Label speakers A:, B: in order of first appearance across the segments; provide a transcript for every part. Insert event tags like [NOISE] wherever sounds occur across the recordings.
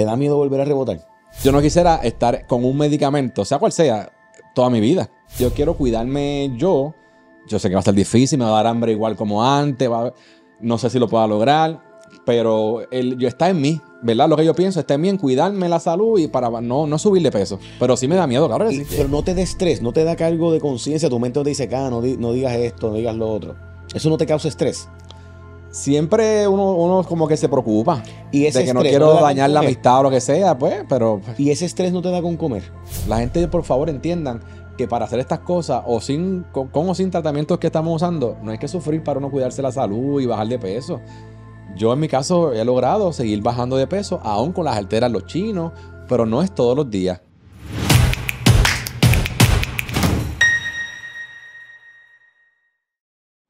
A: ¿te da miedo volver a rebotar? Yo no quisiera estar con un medicamento, sea cual sea, toda mi vida. Yo quiero cuidarme yo. Yo sé que va a estar difícil, me va a dar hambre igual como antes, no sé si lo pueda lograr, pero el, yo está en mí, ¿verdad? Lo que yo pienso está
B: en mí en cuidarme la salud y para no, no subir de peso. Pero sí me da miedo, claro. sí. pero no te dé estrés, no te da cargo de conciencia, tu mente no te dice, no, no digas esto, no digas lo otro. Eso no te causa estrés siempre uno, como que se preocupa. Y ese de que no quiero dañar la amistad
A: o lo que sea, pues, pero... Y ese estrés no te da con comer. La gente, por favor, entiendan que para hacer estas cosas, o sin, con, o sin tratamientos que estamos usando, no hay que sufrir para uno cuidarse la salud y bajar de peso. Yo en mi caso he logrado seguir bajando de peso, aún con las alteras, los chinos, pero no es todos los días.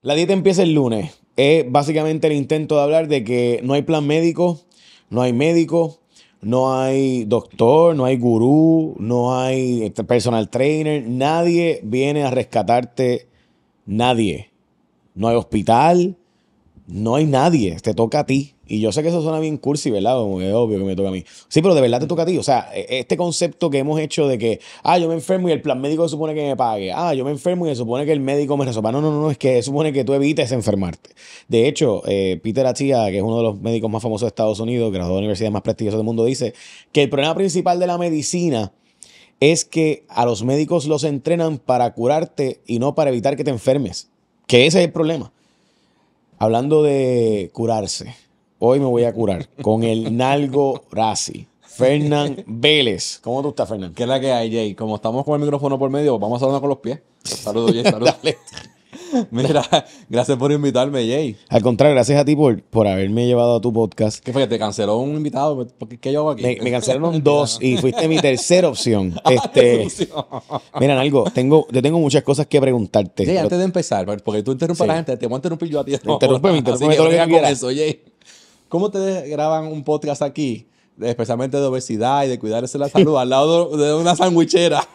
B: La dieta empieza el lunes es básicamente el intento de hablar de que no hay plan médico, no hay médico, no hay doctor, no hay gurú, no hay este, personal trainer, nadie viene a rescatarte, nadie. No hay hospital, no hay nadie, te toca a ti. Y yo sé que eso suena bien cursi, ¿verdad? Como es obvio que me toca a mí. Sí, pero de verdad te toca a ti. O sea, e, este concepto que hemos hecho de que, ah, yo me enfermo y el plan médico supone que me pague. Ah, yo me enfermo y se supone que el médico me resopa. No, no, no, es que supone que tú evites enfermarte. De hecho, eh, Peter Attia, que es uno de los médicos más famosos de Estados Unidos, graduado de la universidad más prestigiosa del mundo, dice que el problema principal de la medicina es que a los médicos los entrenan para curarte y no para evitar que te enfermes. Que ese es el problema. Hablando de curarse, hoy me voy a curar con el Nalgo Razi. Fernán Vélez. ¿Cómo tú estás, Fernán? ¿Qué es la que hay, Jay? Como estamos con el micrófono por medio, pues vamos
A: a hablar con los pies. Saludos, Jay. Saludos. [LAUGHS] [LAUGHS] Mira, gracias por invitarme, Jay.
B: Al contrario, gracias a ti por, por haberme llevado a tu podcast. ¿Qué fue? ¿Te canceló un invitado? ¿Qué, yo hago aquí? Me, cancelaron [LAUGHS] dos y fuiste mi tercera opción. [LAUGHS] Ah, este, mira, algo, tengo, yo tengo muchas cosas que preguntarte. Jay, antes de
A: empezar, porque tú interrumpes a la gente, te voy a interrumpir yo a ti. interrumpe, todo lo con eso, Jay. ¿Cómo te graban un podcast aquí, especialmente de obesidad y de cuidarse la salud, al lado de una sandwichera?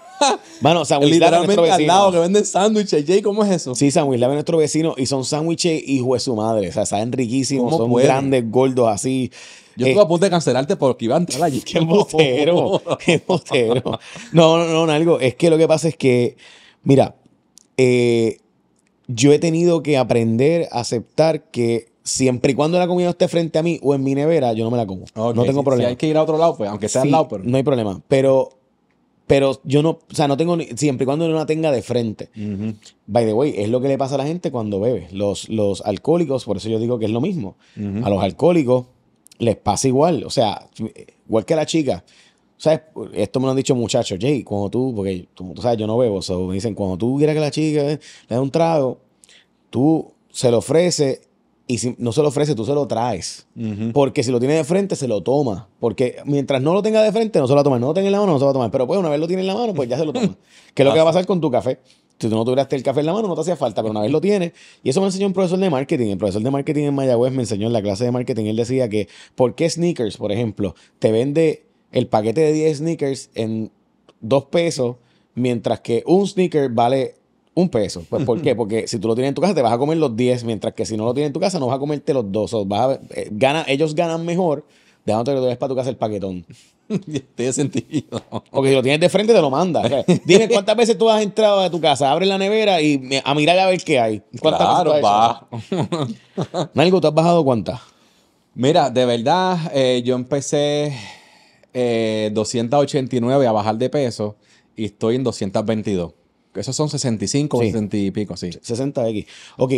A: Bueno, San Literalmente es nuestro al lado
B: que venden sándwiches. Jay, ¿cómo es eso? Sí, San Luis es nuestro vecino y son sándwiches hijo de su madre. O sea, saben riquísimos, son grandes, gordos, así. Yo eh, estuve a punto de cancelarte porque iba a entrar allí. [LAUGHS] ¡Qué botero. [LAUGHS] ¡Qué botero. No, no, no, Nalgo. Es que lo que pasa es que, mira, eh, yo he tenido que aprender a aceptar que siempre y cuando la comida esté frente a mí o en mi nevera, yo no me la como. no tengo problema. Si hay que
A: ir a otro lado, pues, aunque sea al lado, pero... No
B: hay problema. Pero pero yo no, o sea, no tengo, siempre y cuando no la tenga de frente. By the way, es lo que le pasa a la gente cuando bebe. Los, alcohólicos, por eso yo digo que es lo mismo. A los alcohólicos les pasa igual. O sea, igual que a la chica. ¿Sabes? Esto me lo han dicho muchachos. Jay, cuando tú, porque tú, sabes, yo no bebo. So, me dicen, cuando tú quieras que la chica le dé un trago, tú se lo ofreces y si no se lo ofrece, tú se lo traes. Porque si lo tiene de frente, se lo toma. Porque mientras no lo tenga de frente, no se lo va a tomar. No lo tenga en la mano, no se lo va a tomar. Pero pues una vez lo tiene en la mano, pues ya se lo toma. [LAUGHS] ¿Qué es lo que va a pasar con tu café? Si tú no tuvieras el café en la mano, no te hacía falta, pero una vez lo tienes. Y eso me enseñó un profesor de marketing. El profesor de marketing en Mayagüez me enseñó en la clase de marketing. Él decía que, ¿por qué sneakers, por ejemplo, te vende el paquete de 10 sneakers en 2 pesos, mientras que un sneaker vale un peso. Pues, ¿por qué? [LAUGHS] Porque si tú lo tienes en tu casa, te vas a comer los 10, mientras que si no lo tienes en tu casa, no vas a comerte los dos. Eh, ellos ganan mejor dejándote que lo para tu casa el paquetón. [LAUGHS] Tiene sentido. Porque si lo tienes de frente, te lo manda. [LAUGHS] dime cuántas veces tú has entrado a tu casa, abre la nevera y a mirar a ver qué hay. claro, va. Nalgo, ¿tú has bajado cuántas? Mira, de verdad, eh, yo empecé
A: 289 eh, a bajar de peso y estoy en 222.
B: Esos son 65 o 60 y pico, sí. 60X. Ok.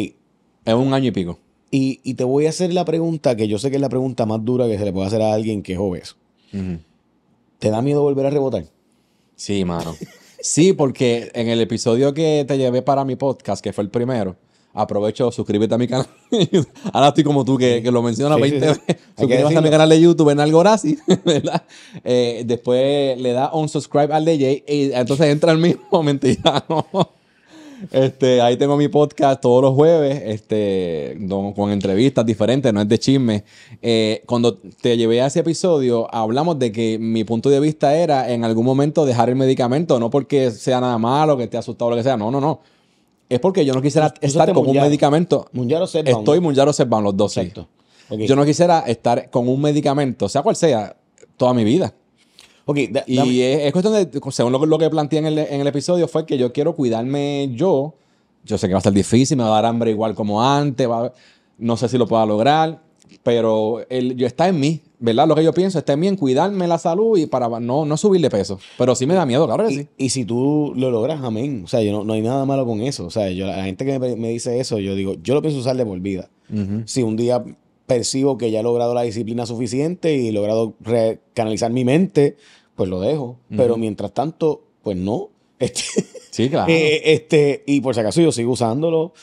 B: Es un año y pico. Y, te voy a hacer la pregunta que yo sé que es la pregunta más dura que se le puede hacer a alguien que es obeso. ¿Te da miedo volver a rebotar?
A: Sí, mano. sí, porque en el episodio que te llevé para mi podcast, que fue el primero, aprovecho, suscríbete a mi canal. [LAUGHS] Ahora estoy como tú, que, que lo mencionas 20 sí, Suscríbete a mi canal de YouTube en Algo así. [LAUGHS] ¿verdad? Eh, después le da subscribe al DJ y entonces entra el mismo [LAUGHS] mentira, Este, ahí tengo mi podcast todos los jueves, este, con, entrevistas diferentes, no es de chisme. Eh, cuando te llevé a ese episodio, hablamos de que mi punto de vista era en algún momento dejar el medicamento, no porque sea nada malo, que esté asustado o lo que sea, no, no, no es porque yo no quisiera estar con un medicamento. estoy muy Estoy Mundial los dos. Yo no quisiera estar con un medicamento, sea cual sea, toda mi vida. y es, cuestión de, según lo, que planteé en el, en el, episodio, fue que yo quiero cuidarme yo. Yo sé que va a ser difícil, me va a dar hambre igual como antes, no sé si lo pueda lograr pero el, yo, está en mí, ¿verdad? Lo que yo pienso está en mí en cuidarme
B: la salud y para no, no subir de peso. Pero sí me da miedo, claro y, sí. Y si tú lo logras, amén. O sea, yo no, no hay nada malo con eso. O sea, yo, la gente que me, me, dice eso, yo digo, yo lo pienso usar de por vida. Si un día percibo que ya he logrado la disciplina suficiente y he logrado canalizar mi mente, pues lo dejo. Pero mientras tanto, pues no. [LAUGHS] Este, sí, claro. Eh, este, y por si acaso yo sigo usándolo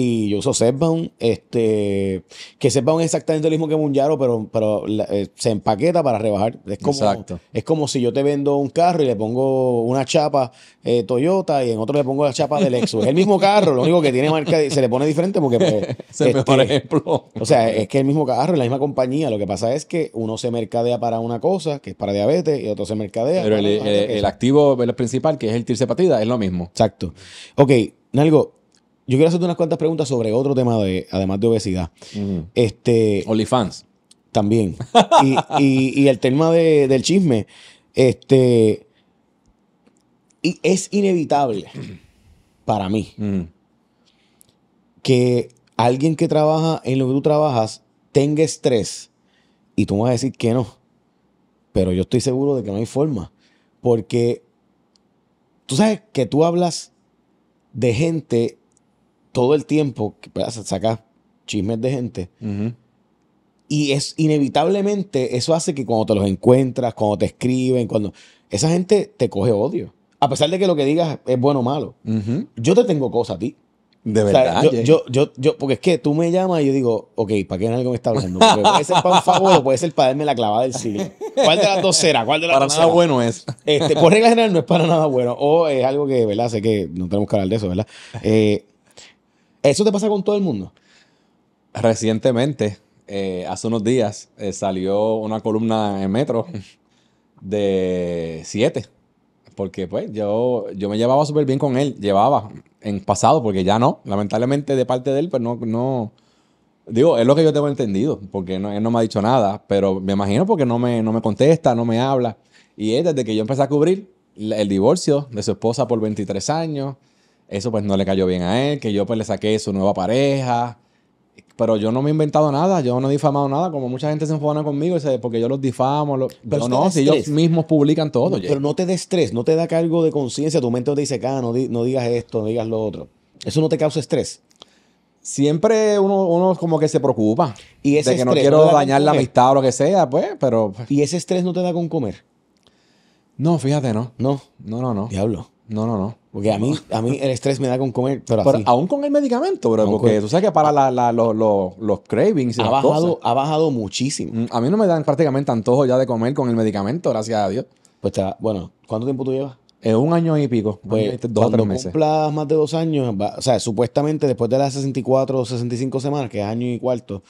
B: y yo uso Setbound, este, que Setbound es exactamente lo mismo que Munjaro, pero, pero eh, se empaqueta para rebajar. Es como, Exacto. es como si yo te vendo un carro y le pongo una chapa eh, Toyota y en otro le pongo la chapa de Lexus. es el mismo carro, lo único que tiene marca se le pone diferente porque... Pues, [LAUGHS] este, por ejemplo. O sea, es que el mismo carro, es la misma compañía. Lo que pasa es que uno se mercadea para una cosa, que es para diabetes, y otro se mercadea... Pero el, activo principal, que es el tircepatida, es lo mismo. Exacto. Ok, Nalgo, yo quiero hacerte unas cuantas preguntas sobre otro tema además de obesidad. Este. OnlyFans. También. [LAUGHS] y, el tema del chisme. Este. Y es inevitable para mí que alguien que trabaja en lo que tú trabajas tenga estrés y tú me vas a decir que no. Pero yo estoy seguro de que no hay forma. Porque tú sabes que tú hablas de gente todo el tiempo, sacas chismes de gente. Y es inevitablemente, eso hace que cuando te los encuentras, cuando te escriben, cuando. Esa gente te coge odio. A pesar de que lo que digas es bueno o malo. Yo te tengo cosas a ti. De verdad. yo, yo, yo, porque es que tú me llamas y yo digo, ok, ¿para qué algo me está hablando? puede ser para un favor o puede ser para darme la clavada del siglo. ¿Cuál de las dos será? ¿Cuál de las para nada bueno es. Este, por regla general no es para nada bueno. O es algo que, ¿verdad? Sé que no tenemos que hablar de eso, ¿verdad? Eh, [LAUGHS] Eso te pasa con todo el mundo.
A: Recientemente, eh, hace unos días, eh, salió una columna en Metro de 7. Porque pues yo, yo me llevaba súper bien con él. Llevaba en pasado, porque ya no. Lamentablemente de parte de él, pues no, no... Digo, es lo que yo tengo entendido, porque no, él no me ha dicho nada, pero me imagino porque no me, no me contesta, no me habla. Y es desde que yo empecé a cubrir el divorcio de su esposa por 23 años, eso pues no le cayó bien a él, que yo pues le saqué su nueva pareja. Pero yo no me he inventado nada, yo no he difamado nada, como mucha gente se enfona conmigo porque yo los difamo. Pero no, si ellos
B: mismos publican todo. pero no te des estrés, no te da cargo de conciencia, tu mente te dice, no, digas esto, no digas lo otro. ¿Eso no te causa estrés? siempre uno, uno, como que se preocupa y ese de que no quiero dañar la amistad o lo que sea, pues, pero... Pues. ¿Y ese estrés no te da con
A: comer? No, fíjate, no. No. No, no, no. Diablo. No, no, no. Porque a mí, a mí el estrés me da con comer, pero, Aún con el medicamento, bro, porque tú sabes que para ah. los, cravings ha bajado, Ha bajado muchísimo. Mm, a mí no me dan prácticamente antojo ya de comer con el medicamento, gracias a Dios. Pues, está
B: bueno, ¿cuánto tiempo tú llevas?
A: un año y pico, pues, este, dos o tres meses.
B: cumplas más de dos años, o sea, supuestamente después de las 64 o 65 semanas, que es año y cuarto,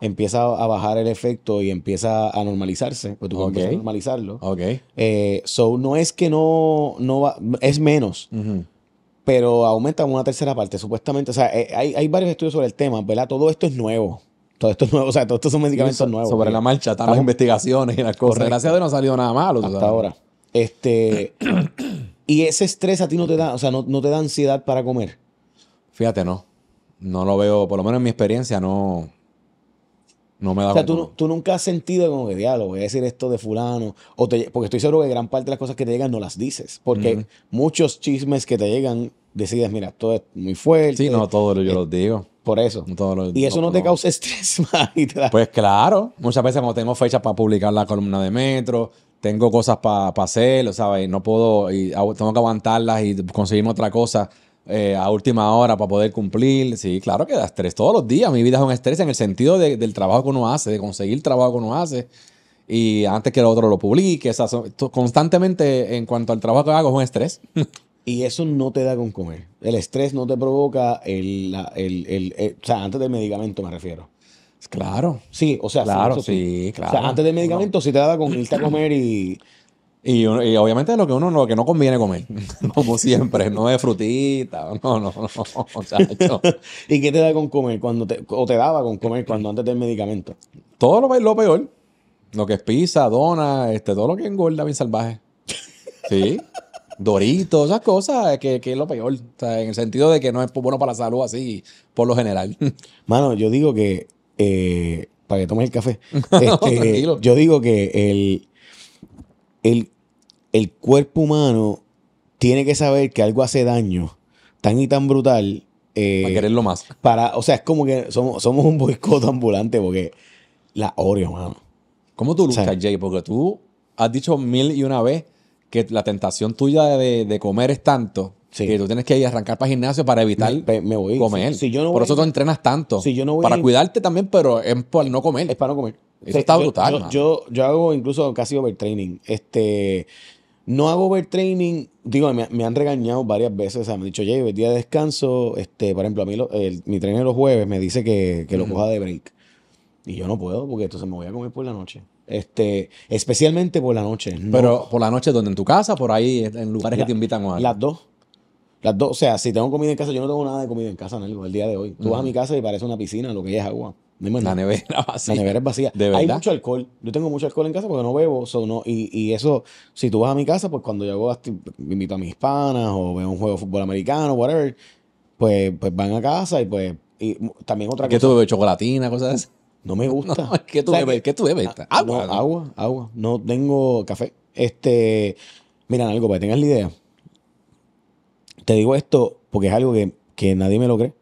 B: empieza a bajar el efecto y empieza a normalizarse, pues tú okay. a normalizarlo. Ok. Eh, so, no es que no, no va, es menos, pero aumenta una tercera parte, supuestamente. O sea, eh, hay, varios estudios sobre el tema, ¿verdad? Todo esto es nuevo. Todo esto es nuevo, o sea, todos estos son medicamentos nuevos. Sobre la marcha están las
A: investigaciones y las cosas. Gracias
B: no ha salido nada malo. Hasta ahora. Este, y ese estrés a ti no te da, o sea, no, no, te da ansiedad para comer. Fíjate, no. No lo veo, por lo menos en mi experiencia, no.
A: No me da. O sea, tú,
B: tú, nunca has sentido como que diablo, voy a decir esto de fulano. O porque estoy seguro que gran parte de las cosas que te llegan no las dices. Porque muchos chismes que te llegan decides, mira, todo es muy fuerte. Sí, no, todo yo eh, lo los digo. Por eso. y eso no, te causa
A: [LAUGHS] estrés, más. Pues claro. Muchas veces cuando tenemos fechas para publicar la columna de metro, tengo cosas para hacer, o sea, No puedo, y tengo que aguantarlas y conseguimos otra cosa eh, a última hora para poder cumplir. Sí, claro que da estrés todos los días. Mi vida es un estrés en el sentido del trabajo que uno hace, de conseguir el trabajo que uno hace. Y antes que el otro lo publique, constantemente en cuanto al trabajo que hago es
B: un estrés. [LAUGHS] Y eso no te da con comer. El estrés no te provoca el, eh, o sea, antes del medicamento me refiero. Claro. Sí, o sea, claro, sí, antes del medicamento ¿si sí te daba con irte a comer
A: y... Y, obviamente lo que uno lo que no conviene comer, [LAUGHS] como siempre, no es
B: frutita, no, no, no, [LAUGHS] ¿Y qué te da con comer cuando te, o te daba con comer cuando antes del medicamento? Todo lo, lo peor, lo que es pizza, dona, este, todo
A: lo que engorda bien salvaje. Sí. Doritos, esas cosas, que, que, es lo peor. en el sentido de que no es bueno para la salud así, por lo general.
B: Mano, yo digo que eh, para que tomes el café. [LAUGHS] Este, yo digo que el, el, cuerpo humano tiene que saber que algo hace daño tan y tan brutal. Eh, para quererlo más. Para, o sea, es como que somos, somos un boicot ambulante porque la odio, mano. ¿Cómo tú Lucas Jay? Porque tú has
A: dicho mil y una vez que la tentación tuya de, de comer es tanto que tú tienes que ir a arrancar para el gimnasio para evitar me, comer. por eso tú entrenas tanto. para cuidarte
B: también, pero es para no comer. Es para no comer. Eso está brutal. Yo, hago incluso casi overtraining. Este, no hago overtraining. Digo, me, han regañado varias veces. me han dicho, oye, el día de descanso. Este, por ejemplo, a mí mi trainer los jueves me dice que, que lo coja de break. Y yo no puedo porque entonces me voy a comer por la noche. Este, especialmente por la noche. Pero por la noche, donde en tu casa, por ahí, en lugares que te invitan a Las dos. Las dos, o sea, si tengo comida en casa, yo no tengo nada de comida en casa, Nelgo, el día de hoy. Tú vas a mi casa y parece una piscina, lo que es agua. la nevera [LAUGHS] vacía. La nevera es vacía. Hay mucho alcohol. Yo tengo mucho alcohol en casa porque no bebo. y, eso, si tú vas a mi casa, pues cuando yo invito a mis panas o veo un juego de fútbol americano, whatever, pues, pues van a casa y pues también otra cosa. ¿Qué tú bebes? ¿Chocolatina? Cosas así. No me [LAUGHS] gusta. [LAUGHS] ¿Qué tú bebes? ¿Qué tú bebes? Agua. agua, agua. No tengo café. Este, mira, algo para que tengas la idea. Te digo esto porque es algo que, nadie me lo cree.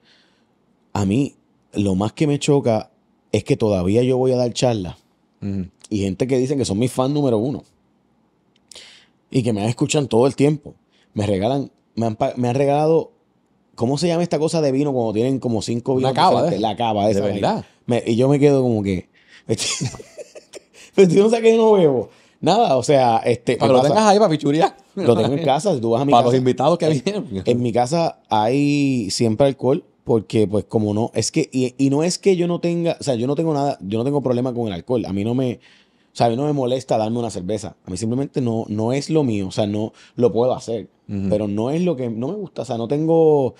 B: A mí, lo más que me choca es que todavía yo voy a dar charlas y gente que dicen que son mis fans número uno y que me escuchan todo el tiempo. Me regalan, me han, regalado, ¿cómo se llama esta cosa de vino cuando tienen como cinco vinos? La cava, ¿eh? La cava, De verdad. y yo me quedo como que. [LAUGHS] Este, [LAUGHS] pero no sabes que no bebo. Nada, o sea, este. Para que lo tengas ahí
A: para pichuría. Lo tengo en casa, tú vas a mi para casa. los invitados que vienen. En
B: mi casa hay siempre alcohol, porque, pues, como no. Es que, y, no es que yo no tenga, o sea, yo no tengo nada, yo no tengo problema con el alcohol. A mí no me. O sea, a mí no me molesta darme una cerveza. A mí simplemente no, no es lo mío. O sea, no lo puedo hacer. Pero no es lo que. No me gusta. O sea, no tengo.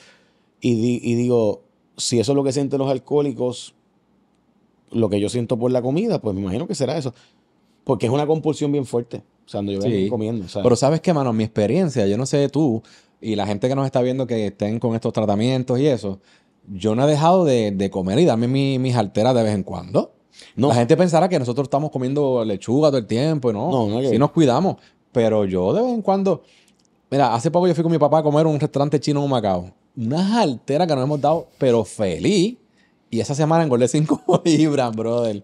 B: Y, y digo, si eso es lo que sienten los alcohólicos, lo que yo siento por la comida, pues me imagino que será eso. Porque es una compulsión bien fuerte. O sea, cuando yo vengo comiendo. Pero sabes
A: qué, mano, mi experiencia, yo no sé tú y la gente que nos está viendo que estén con estos tratamientos y eso, yo no he dejado de, comer y darme mis alteras de vez en cuando. No. La gente pensará que nosotros estamos comiendo lechuga todo el tiempo, ¿no? No, no. nos cuidamos, pero yo de vez en cuando... Mira, hace poco yo fui con mi papá a comer a un restaurante chino en Macao. Unas alteras que nos hemos dado, pero feliz. Y esa semana engordé 5 [LAUGHS] libras, brother.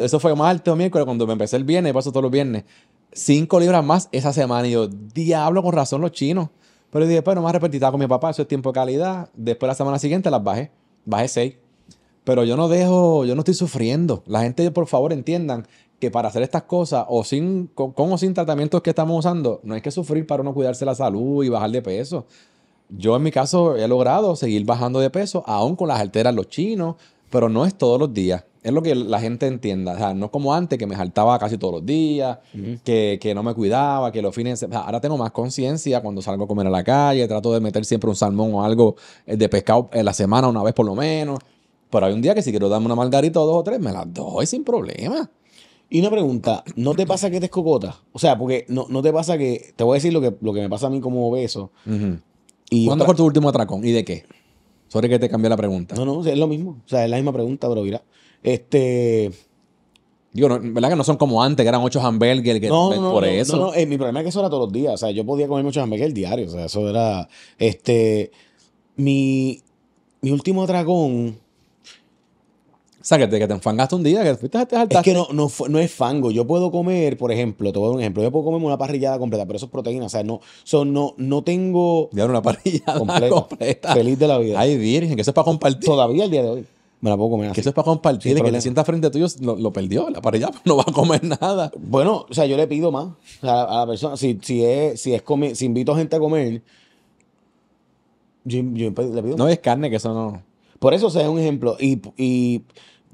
A: eso fue martes o miércoles, cuando me empecé el viernes, paso todos los viernes. 5 libras más esa semana. Y yo, diablo, con razón los chinos. Pero dije, pero pues, no me con mi papá, eso es tiempo de calidad. Después la semana siguiente las bajé, bajé 6. Pero yo no dejo, yo no estoy sufriendo. La gente, por favor, entiendan que para hacer estas cosas, o sin, con, o sin tratamientos que estamos usando, no hay que sufrir para uno cuidarse la salud y bajar de peso yo en mi caso he logrado seguir bajando de peso, aún con las alteras, los chinos, pero no es todos los días. Es lo que la gente entienda. O sea, no como antes, que me saltaba casi todos los días, que, no me cuidaba, que los fines... ahora tengo más conciencia cuando salgo a comer a la calle, trato de meter siempre un salmón o algo eh, de pescado en la semana, una vez por lo menos. Pero hay un día que si quiero darme una margarita
B: o dos o tres, me las doy sin problema. Y una pregunta, ¿no te pasa que te escocotas? O sea, porque no, te pasa que, te voy a decir lo que, lo que me pasa a mí como obeso, ¿Cuándo fue tu último atracón? ¿Y de qué?
A: Sorry que te cambié la pregunta.
B: No, no, es lo mismo. O sea, es la misma pregunta, pero mira. Este. Digo, ¿verdad que no son como antes, que eran ocho hamburgues? Eh, por eso. No, no, eh, mi problema es que eso era todos los días. O sea, yo podía comer ocho hamburgues el diario. O sea, eso era. Este. Mi, mi último atracón sea, que te, que te enfangaste un día, que fuiste te saltaste. Es que no, no, no, es fango. Yo puedo comer, por ejemplo, te voy a dar un ejemplo. Yo puedo comerme una parrillada completa, pero eso es proteína. O sea, no, so, no, no tengo. una parrillada [LAUGHS] completa, Feliz de la vida. Ay, virgen, que eso es para compartir. Todavía el día de hoy. Me la puedo comer Que eso es para compartir. El que le sienta frente a tuyo lo, lo, perdió. La parrillada [LAUGHS] pues no va a comer nada. Bueno, o sea, yo le pido más a, a la persona. Si, si es, si es comer, si invito a gente a comer, yo, pues, le pido No es carne, que eso no. Por eso o sea, es un ejemplo. y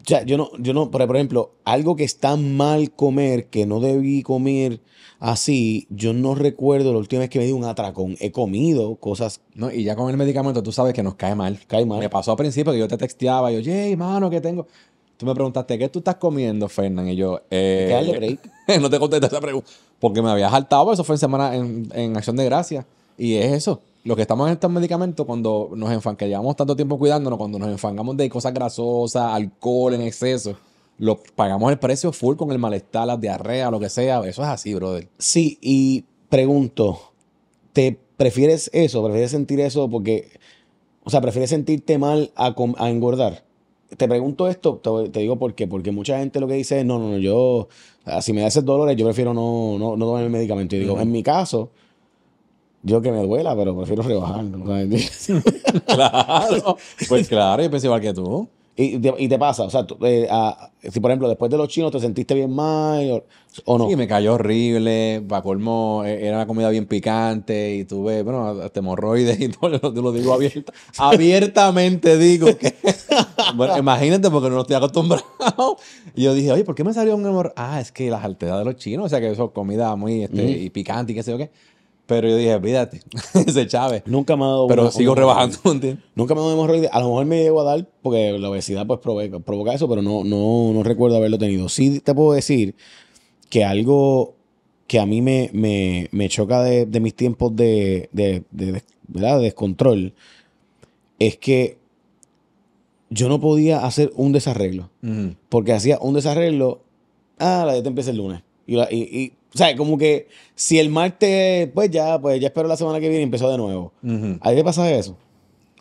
B: o sea, yo no, yo no, por ejemplo, algo que está mal comer, que no debí comer así, yo no recuerdo la última vez que me di un atracón. He comido cosas. No, y ya
A: con el medicamento tú sabes que nos cae mal. Cae mal. Me pasó al principio que yo te texteaba, yo, hey, mano, ¿qué tengo? Tú me preguntaste, ¿qué tú estás comiendo, Fernán? Y yo, eh. [LAUGHS] no te contesté esa pregunta. Porque me habías saltado, eso fue en semana en, en Acción de Gracias. Y es eso. Los que estamos en estos medicamentos, cuando nos enfangamos... que llevamos tanto tiempo cuidándonos, cuando nos enfangamos de cosas grasosas, alcohol en exceso, lo pagamos el precio full con el malestar, la diarrea, lo que sea. Eso es así, brother.
B: Sí, y pregunto, ¿te prefieres eso? ¿Prefieres sentir eso? Porque, o sea, ¿prefieres sentirte mal a, engordar? te pregunto esto, te, digo por qué, porque mucha gente lo que dice es, no, no, no, yo, si me da esos dolores, yo prefiero no, no, no tomar el medicamento. Y digo, en mi caso, yo que me duela, pero prefiero rebajarlo. [LAUGHS] claro, pues claro, yo pensé igual que tú. Y te, pasa, o sea, eh, si por ejemplo después de los chinos te sentiste bien mal o, no. Sí, me cayó horrible,
A: para colmo, e, era una comida bien picante y tuve, bueno, hasta hemorroides y [LAUGHS] todo, yo lo digo abierta, abiertamente digo que, [LAUGHS] bueno, imagínate porque no estoy acostumbrado. Y yo dije, oye, ¿por qué me salió un hemorroide? Ah, es que las altedades de los chinos, o sea, que eso comida
B: muy este, picante y qué sé yo qué. Pero yo dije, pídate, [LAUGHS] ese Chávez. Nunca me ha dado Pero sigo rebajando, ¿entiendes? Nunca me ha dado hemorroides. A lo mejor me llego a dar porque la obesidad pues provoca, provoca eso, pero no, no, no recuerdo haberlo tenido. Sí te puedo decir que algo que a mí me, me, me choca de, de, mis tiempos de, de, ¿verdad? descontrol es que yo no podía hacer un desarreglo. Porque hacía un desarreglo, ah, la dieta empieza el lunes. Y, y o sea, como que si el martes, pues ya, pues ya espero la semana que viene y empezó de nuevo. ahí te pasaba eso?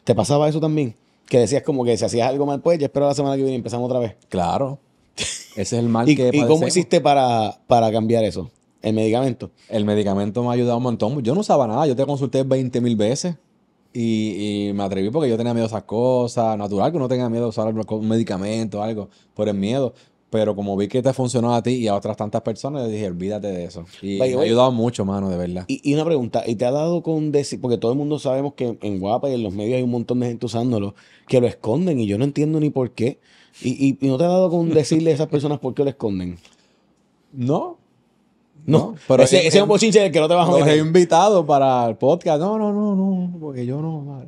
B: ¿Te pasaba eso también? Que decías como que si hacías algo mal, pues ya espero la semana que viene y empezamos otra vez. Claro. [LAUGHS] Ese es el mal que que ¿Y cómo hiciste para, para cambiar eso? ¿El
A: medicamento? El medicamento me ha ayudado un montón. Yo no usaba nada. Yo te consulté 20 mil veces. Y, y, me atreví porque yo tenía miedo a esas cosas. Natural que uno tenga miedo a usar un medicamento o algo por el miedo. Pero como vi que te funcionó a ti y a otras tantas personas, le dije, olvídate de eso. Y me ha ayudado mucho, mano, de verdad.
B: Y, una pregunta, ¿y te ha dado con decir, porque todo el mundo sabemos que en Guapa y en los medios hay un montón de gente usándolo, que lo esconden y yo no entiendo ni por qué. ¿Y, no te ha dado con [LAUGHS] decirle a esas personas por qué lo esconden? No. No, pero ese, es, un bochinche que no te vas a meter. Los he invitado para el podcast. No, no, no, no, porque yo no.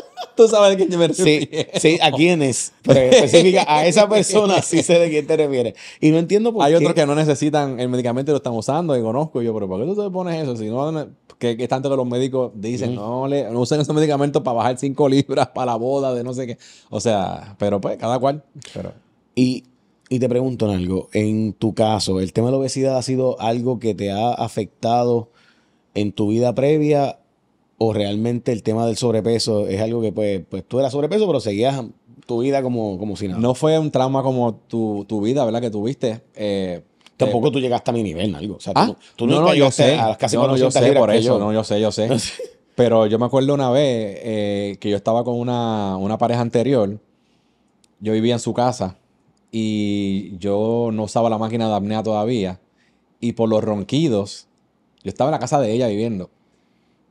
B: [LAUGHS] Tú sabes a quién te refieres? Sí, sí, a quiénes. Pues, específica, a esa persona
A: sí sé de quién te refieres. Y no entiendo por qué. Hay otros que no necesitan el medicamento y lo están usando y conozco yo, pero ¿por qué tú te pones eso? Si no, que, tanto que los médicos dicen, no, le, usen esos medicamentos
B: para bajar 5 libras para la boda de no sé qué. O sea, pero pues, cada cual. Y, y te pregunto en algo. En tu caso, ¿el tema de la obesidad ha sido algo que te ha afectado en tu vida previa o realmente el tema del sobrepeso es algo que pues, pues, tú eras sobrepeso pero seguías tu vida como, como si nada. No fue un trauma como tu, vida, ¿verdad? Que tuviste. Eh, Tampoco eh, tú llegaste a mi nivel,
A: algo. O sea, tú, ah, no, no, yo sé. casi no, sé por eso. No, yo sé, yo sé. [LAUGHS] pero yo me acuerdo una vez eh, que yo estaba con una, una pareja anterior. Yo vivía en su casa y yo no usaba la máquina de apnea todavía. Y por los ronquidos, yo estaba en la casa de ella viviendo.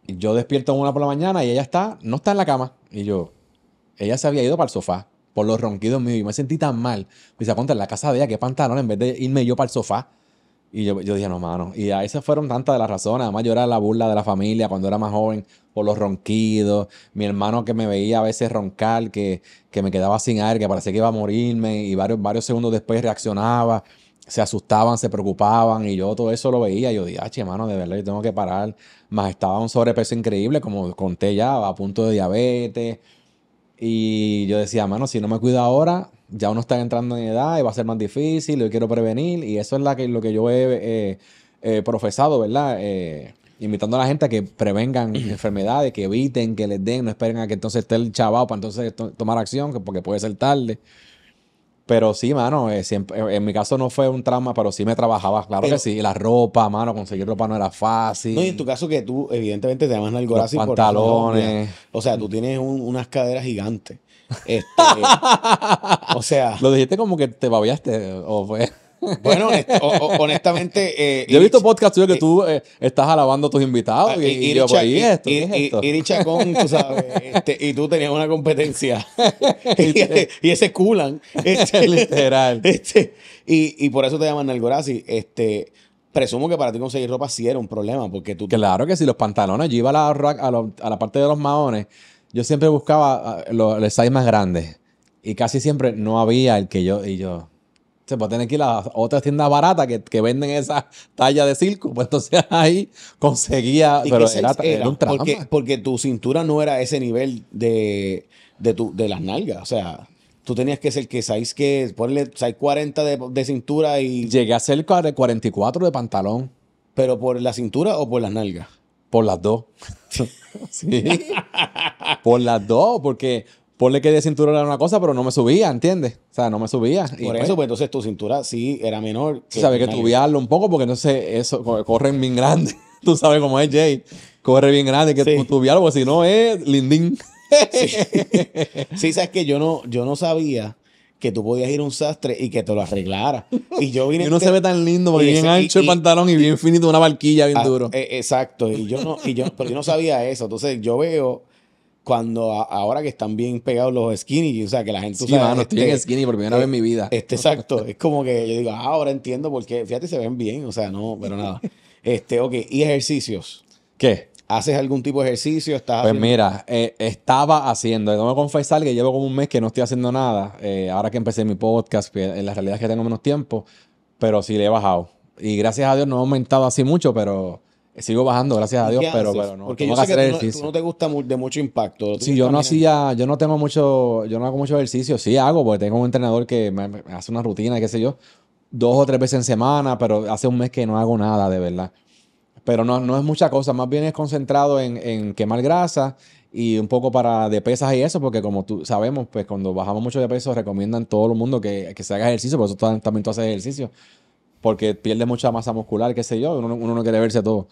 A: Y yo despierto una por la mañana y ella está, no está en la cama. Y yo, ella se había ido para el sofá por los ronquidos míos. Y me sentí tan mal. Me dice, ponte en la casa de ella, qué pantalón, en vez de irme yo para el sofá. Y yo, yo dije, no, mano. Y a esas fueron tantas de las razones. Además, yo era la burla de la familia cuando era más joven por los ronquidos. Mi hermano que me veía a veces roncar, que, que me quedaba sin aire, que parecía que iba a morirme. Y varios, varios segundos después reaccionaba se asustaban, se preocupaban y yo todo eso lo veía. Yo dije, ah, che, de verdad, yo tengo que parar. Más estaba un sobrepeso increíble, como conté ya, a punto de diabetes. Y yo decía, mano, si no me cuido ahora, ya uno está entrando en edad y va a ser más difícil, yo quiero prevenir. Y eso es la que, lo que yo he eh, eh, profesado, ¿verdad? Eh, invitando a la gente a que prevengan [CLEARS THROAT] enfermedades, que eviten, que les den, no esperen a que entonces esté el chavao para entonces tomar acción, porque puede ser tarde. Pero sí, mano, eh, siempre, eh, en mi caso no fue un trauma, pero sí me trabajaba, claro que sí. La
B: ropa, mano, conseguir ropa no era fácil. No, y en tu caso que tú, evidentemente, te llamas Nalgorazi por pantalones. o sea, tú tienes unas caderas gigantes. [LAUGHS] Este, o sea. Lo dijiste como que te babiaste, o fue. Bueno, honestamente. Eh,
A: yo he visto podcasts que eh, tú eh, estás alabando a tus invitados. Ah, y, yo, por ahí y, tú sabes,
B: [LAUGHS] este, y tú tenías una competencia. [LAUGHS] [LAUGHS] y, ese culan. Este, Literal. y, por eso te llaman Nalgorazi. Este presumo que para ti conseguir ropa sí era un problema, porque tú... Claro que si los pantalones, yo iba a la, a, la parte de los
A: maones, yo siempre buscaba ah, los, los size más grandes. Y casi siempre no había el que yo... Y yo se va a tener que ir a otra tienda barata que, venden esa talla
B: de circo. Pues entonces [LAUGHS] ahí conseguía. Pero era, un Porque, tu cintura no era ese nivel de, las nalgas. O sea, tú tenías que ser que sabes que. Ponle 640 de, de cintura y. Llegué a ser 44 de pantalón. ¿Pero por la cintura o por las nalgas? Por las dos. [LAUGHS] sí.
A: [LAUGHS] por las dos, porque Ponle que de cintura era una cosa, pero no me subía, ¿entiendes? O sea, no me subía. Por pues eso, pues, entonces tu cintura sí era menor. sabes que tuviarlo un poco, porque no sé, eso, corre bien grande. [LAUGHS] Tú sabes cómo es Jay. Corre bien grande, que sí. algo, porque si no es lindín. [LAUGHS]
B: Sí. sabes que yo no, yo no sabía que tú podías ir a un sastre y que te lo arreglara. Y yo vine. [LAUGHS] Y no se ve tan lindo porque bien ancho el pantalón y, bien finito, una barquilla bien ah, duro. E-, exacto. Y yo no, y yo, pero yo no sabía eso. Entonces yo veo cuando ahora que están bien pegados los skinny, o sea, que la gente... Sí, estoy en skinny por primera vez en mi vida. Este, este exacto. es como que yo digo, ah, ahora entiendo por qué. Fíjate, se ven bien, o sea, no, pero nada. [LAUGHS] Este, ok, ¿y ejercicios? ¿Qué? ¿Haces algún tipo de ejercicio? ¿Estás pues
A: mira, eh, estaba haciendo, tengo que confesar que llevo como un mes que no estoy haciendo nada, eh, ahora que empecé mi podcast, en la realidad es que tengo menos tiempo, pero sí le he bajado. Y gracias a Dios no he aumentado así mucho, pero Sigo bajando, gracias a Dios, pero, no. Porque yo sé no,
B: te gusta de mucho impacto. Sí, yo no
A: hacía, yo no tengo mucho, yo no hago mucho ejercicio. Sí hago, porque tengo un entrenador que me, hace una rutina, qué sé yo, dos o tres veces en semana, pero hace un mes que no hago nada, de verdad. Pero no, no es mucha cosa, más bien es concentrado en, quemar grasa y un poco para de pesas y eso, porque como tú sabemos, pues cuando bajamos mucho de peso recomiendan todo el mundo que, se haga ejercicio, por eso también tú haces ejercicio, porque pierdes mucha masa muscular, qué sé yo, uno, uno no quiere verse todo.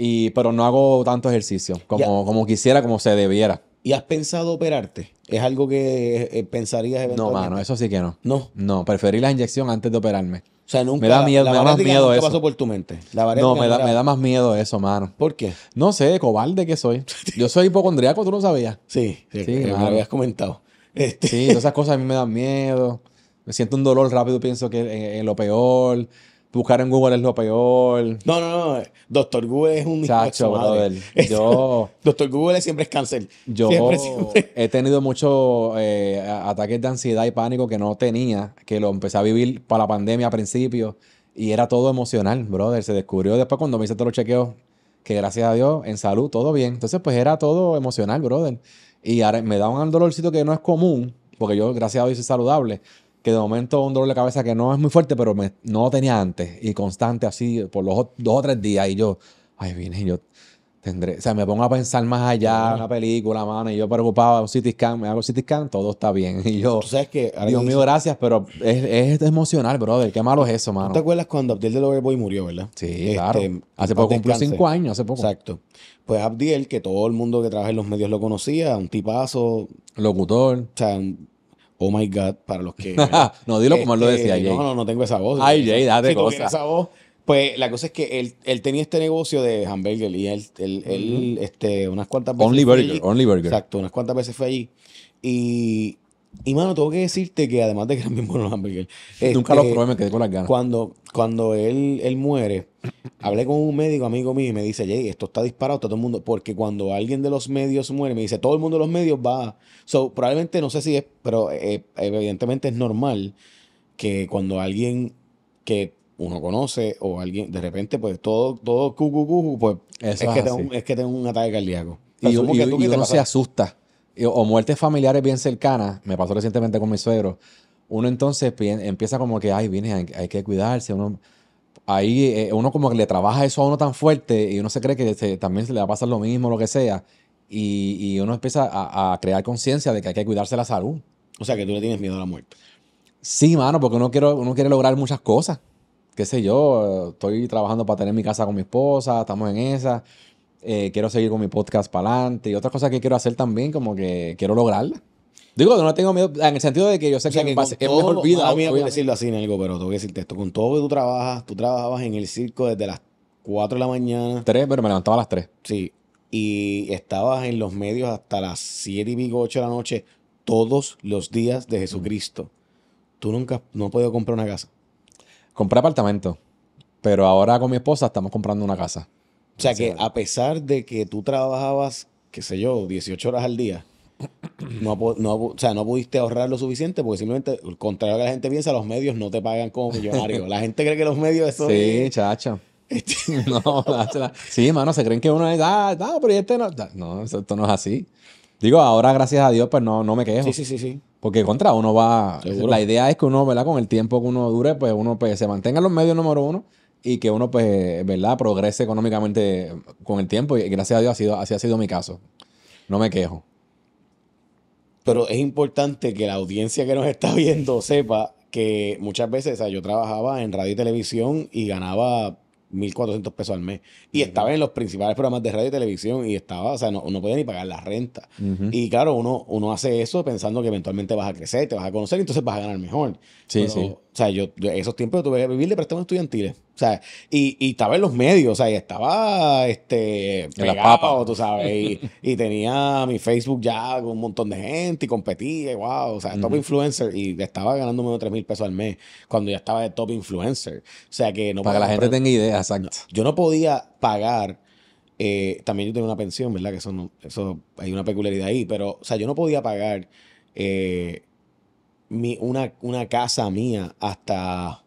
A: Y, pero no hago tanto ejercicio como, como quisiera, como se debiera.
B: ¿Y has pensado operarte? ¿Es algo que eh, pensarías eventualmente? No, mano,
A: eso sí que no. No. No, preferí la inyección antes de operarme. O
B: sea, nunca. Me da miedo, me da más miedo eso. por tu mente. no, me da, me da,
A: más miedo eso, mano. ¿Por qué? No sé, cobarde que soy. Yo soy hipocondríaco, tú no sabías. Sí, sí, me lo habías comentado. Este- sí, esas cosas a mí me dan miedo. Me siento un dolor rápido, pienso que es lo peor. Buscar en Google es lo peor. No, no, no. Eh, doctor Google es un Chacho, brother. [LAUGHS] Yo.
B: Doctor Google siempre es cáncer. Yo
A: he tenido muchos eh, ataques de ansiedad y pánico que no tenía, que lo empecé a vivir para la pandemia a principio. Y era todo emocional, brother. Se descubrió después cuando me hice todos los chequeos que gracias a Dios, en salud, todo bien. Entonces, pues era todo emocional, brother. Y ahora me da un dolorcito que no es común, porque yo, gracias a Dios, soy saludable de momento un dolor de cabeza que no es muy fuerte, pero no lo tenía antes y constante así por los dos o tres días. Y yo, ay, Y yo tendré, o sea, me pongo a pensar más allá, una película, mano, y yo preocupado, un me hago city scan, todo está bien. [LAUGHS] Y yo,
B: que Dios mío, gracias,
A: pero es, es, emocional, brother, qué malo es eso, mano. ¿Tú te
B: acuerdas cuando Abdiel de Loverboy murió, verdad? Sí, este, claro. Hace poco cumplió cinco años, hace poco. Exacto. Pues Abdiel, que todo el mundo que trabaja en los medios lo conocía, un tipazo. Locutor. O sea, Oh my God, para los que. [LAUGHS] no, dilo como él lo decía, este, Jay. No, no, no tengo esa voz. Ay, Jay, date si esa voz. Pues la cosa es que él, él tenía este negocio de hamburger y él, él, este, unas cuantas veces. Only Burger, Only Burger. Exacto, unas cuantas veces fue allí. Y y mano, tengo que decirte que además de que eran [LAUGHS] los Nunca los este, probé, me quedé con las ganas. Cuando, cuando él, él muere, hablé con un médico amigo mío y me dice, Jay, esto está disparado, está todo el mundo. Porque cuando alguien de los medios muere, me dice, todo el mundo de los medios va. probablemente, no sé si es, pero eh, evidentemente es normal que cuando alguien que uno conoce o alguien, de repente, pues todo, todo, cu, pues es, que tengo, un ataque cardíaco. y, y, que se
A: asusta o muertes familiares bien cercanas, me pasó recientemente con mi suegro, uno entonces empieza como que, ay, viene, hay, que cuidarse, uno, ahí eh, uno como que le trabaja eso a uno tan fuerte y uno se cree que también se le va a pasar lo mismo, lo que sea, y, uno empieza a, crear conciencia de que hay que cuidarse la salud. O sea, que tú le tienes miedo a la muerte. Sí, mano, porque uno quiere, uno quiere lograr muchas cosas. Qué sé yo, estoy trabajando para tener mi casa con mi esposa, estamos en esa. Eh, quiero seguir con mi podcast para adelante y otras cosas que quiero hacer también, como que quiero lograrla. Digo, no tengo miedo, en el sentido de que yo sé que, es mejor vida. a mí voy a decirlo
B: así, pero tengo que decirte esto. Con todo que tú trabajas, tú trabajabas en el circo desde las 4 de la mañana. 3, pero me levantaba a las 3. Sí. Y estabas en los medios hasta las 7 y 8 de la noche, todos los días de Jesucristo. Tú nunca, no has podido comprar una casa. Compré apartamento, pero ahora con mi esposa
A: estamos comprando una casa.
B: O sea que a pesar de que tú trabajabas, qué sé yo, 18 horas al día, [CLEARS THROAT] no, no, o sea, no pudiste ahorrar lo suficiente porque simplemente, contrario a lo que la gente piensa, los medios no te pagan como millonario. [LAUGHS] La gente cree que los medios son... Sí,
A: chacha. [LAUGHS] Este, [LAUGHS] sí, mano, se creen que uno es, ah, no, pero este esto no es así. Digo, ahora, gracias a Dios, pues no, no me quejo. Sí, sí, sí, sí. Porque contra uno va. La idea es que uno, ¿verdad? Con el tiempo que uno dure, pues uno pues, se mantenga en los medios número uno y que uno, pues, ¿verdad?, progrese económicamente con el tiempo. Y gracias a Dios, ha sido, así ha sido mi caso. No me quejo.
B: Pero es importante que la audiencia que nos está viendo sepa que muchas veces, o sea, yo trabajaba en radio y televisión y ganaba 1.400 pesos al mes. Y estaba en los principales programas de radio y televisión y estaba, o sea, no, podía ni pagar la renta. Y claro, uno, uno hace eso pensando que eventualmente vas a crecer, te vas a conocer, y entonces vas a ganar mejor. Sí, sí o sea, yo, esos tiempos tuve que vivir de préstamos estudiantiles. O sea, y, y, estaba en los medios, o sea, y estaba este, en o tú sabes, [LAUGHS] y, tenía mi Facebook ya con un montón de gente y competía, y wow, o sea, top influencer, y estaba ganando menos de 3 mil pesos al mes cuando ya estaba de top influencer. O sea, que no Para que la gente tenga idea, exacto. Yo no podía pagar. Eh, también yo tenía una pensión, ¿verdad? Que eso, eso hay una peculiaridad ahí, pero, o sea, yo no podía pagar eh, una, una casa mía hasta...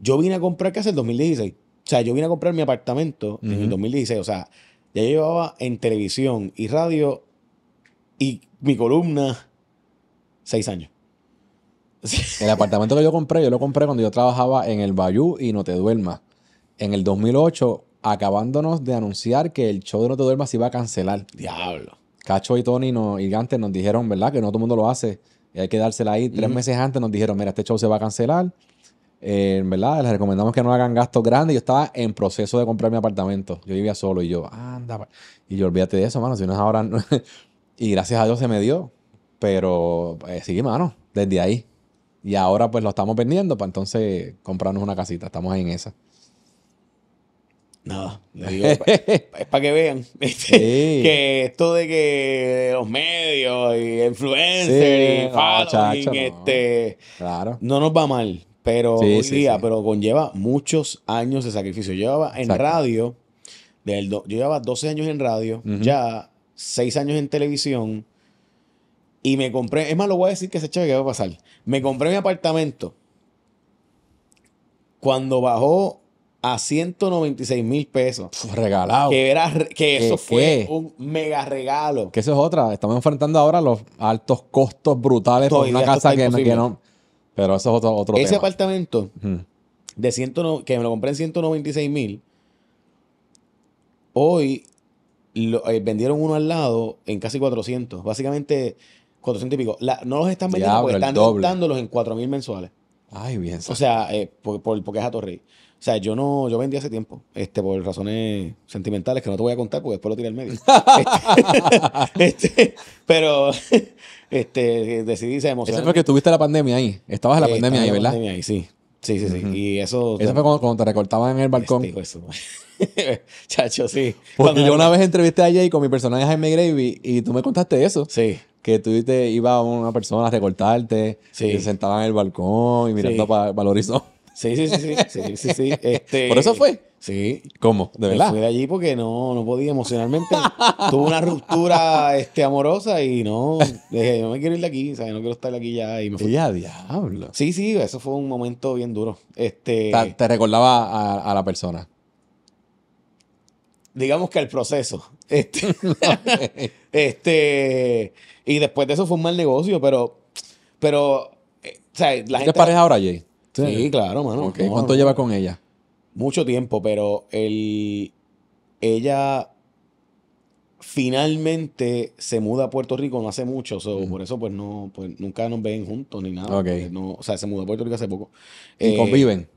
B: Yo vine a comprar casa en 2016. O sea, yo vine a comprar mi apartamento en el 2016. O sea, ya llevaba en televisión y radio y mi columna seis años.
A: [LAUGHS] El apartamento que yo compré, yo lo compré cuando yo trabajaba en el Bayú y No Te Duermas. En el 2008, acabándonos de anunciar que el show de No Te Duermas se iba a cancelar. Diablo. Cacho y Tony no, y Gante nos dijeron, ¿verdad? Que no todo el mundo lo hace. Y hay que dársela ahí. Tres meses antes nos dijeron, mira, este show se va a cancelar. Eh, ¿Verdad? Les recomendamos que no hagan gastos grandes. Yo estaba en proceso de comprar mi apartamento. Yo vivía solo y yo, anda. Y yo, olvídate de eso, mano. Si no es ahora... [LAUGHS] y gracias a Dios se me dio. Pero eh, mano, desde ahí. Y ahora pues lo estamos vendiendo para pues, entonces comprarnos una casita. Estamos ahí en esa.
B: Nada. [LAUGHS] es para que vean [LAUGHS] este, que esto de que los medios y influencers y, following, este, no. nos va mal, pero día, pero conlleva muchos años de sacrificio. Yo llevaba en radio, yo llevaba 12 años en radio, ya 6 años en televisión y me compré, es más, lo voy a decir que se chave que va a pasar. Me compré mi apartamento. Cuando bajó a 196 mil pesos. regalado. Que, que eso fue un mega regalo.
A: Que eso es otra. Estamos enfrentando ahora los altos costos brutales por una casa que, no. Pero eso es otro, Ese
B: apartamento que me lo compré en 196 mil. Hoy lo, eh, vendieron uno al lado en casi 400. Básicamente 400 y pico. no los están vendiendo porque están dándolos en 4 mil mensuales. Ay, bien. O sea, eh, por, porque es a Torrey. O sea, yo no, yo vendí hace tiempo, este, por razones sentimentales que no te voy a contar porque después lo tiré al medio. [LAUGHS] Este, este, pero este, decidí se emocionado. Eso fue que tuviste la pandemia ahí.
A: Estabas en la pandemia ahí, la ¿verdad? Pandemia ahí, sí. Sí, sí, Y eso. Eso fue cuando, te recortaban en el balcón. eso.
B: Este [LAUGHS] Chacho, sí.
A: Porque cuando yo una vez entrevisté a Jay con mi personaje Jaime Gravy y tú me contaste eso. Sí que tú te iba una persona a recortarte, sí. y se sentaba en el
B: balcón y mirando para el horizonte. Sí, sí, sí, sí, sí, sí, [LAUGHS] este, ¿Por eso fue? Sí. ¿Cómo? ¿De verdad? fui de allí porque no, podía emocionalmente. Tuve una ruptura este, amorosa y no, dije, yo me quiero ir de aquí, o no quiero estar aquí ya. Y fui. Ya, diablo. Sí, sí, eso fue un momento bien duro. Este,
A: te, recordaba a, la persona
B: digamos que el proceso. Este, [LAUGHS] este, y después de eso fue un mal negocio, pero, pero, ¿Qué eh, pareja ahora, Jay? Sí, claro, mano. ¿Cuánto lleva con ella? Mucho tiempo, pero el, ella finalmente se muda a Puerto Rico no hace mucho, por eso pues no, pues nunca nos ven juntos ni nada. o sea, se mudó a Puerto Rico hace poco. ¿Y eh, conviven?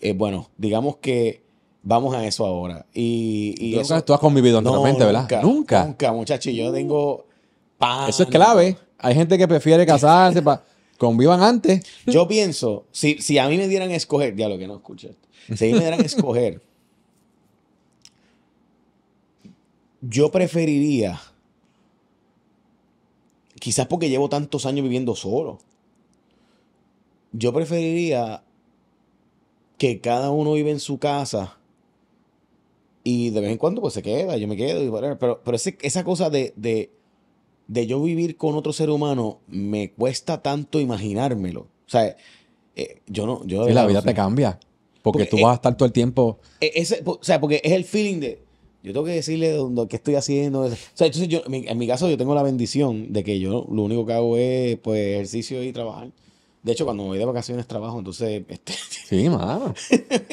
B: Eh, bueno, digamos que vamos a eso ahora. Y, ¿Tú, eso, tú has convivido no, ¿verdad? Nunca, nunca. muchachos. Yo tengo Eso es clave. Hay gente que prefiere casarse para... Convivan antes. Yo pienso, si, si a mí me dieran a escoger, ya lo que no escuché, si a mí me dieran a escoger, yo preferiría, quizás porque llevo tantos años viviendo solo, yo preferiría que cada uno vive en su casa y de vez en cuando pues se queda, yo me quedo, y pero, pero esa cosa de de yo vivir con otro ser humano, me cuesta tanto imaginármelo. O sea, eh, yo no. Yo la vida te
A: cambia. Porque, tú vas a
B: estar todo el tiempo. E, ese, o sea, porque es el feeling de. Yo tengo que decirle dónde, qué estoy haciendo. O sea, entonces yo, en mi caso, yo tengo la bendición de que yo lo único que hago es pues, ejercicio y trabajar. De hecho, cuando voy de vacaciones trabajo, entonces... Este... [LAUGHS]
A: Sí, mano.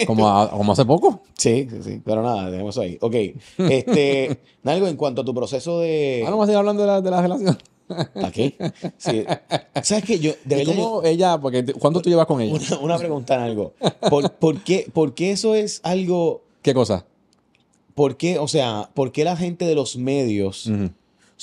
B: Como, como hace poco. Sí, sí, sí. Pero nada, dejemos ahí. Ok. Este, [LAUGHS] Nalgo, en cuanto a tu proceso de... Ah, no, vamos a seguir hablando de la, de relación. ¿Para qué? Sí. ¿Sabes qué? Yo, ¿Cómo ella? Porque, ¿Cuánto tú llevas con ella? Una, pregunta Nalgo. algo. ¿Por, qué, ¿Por, qué, eso es algo...? ¿Qué cosa? ¿Por qué, o sea, por qué la gente de los medios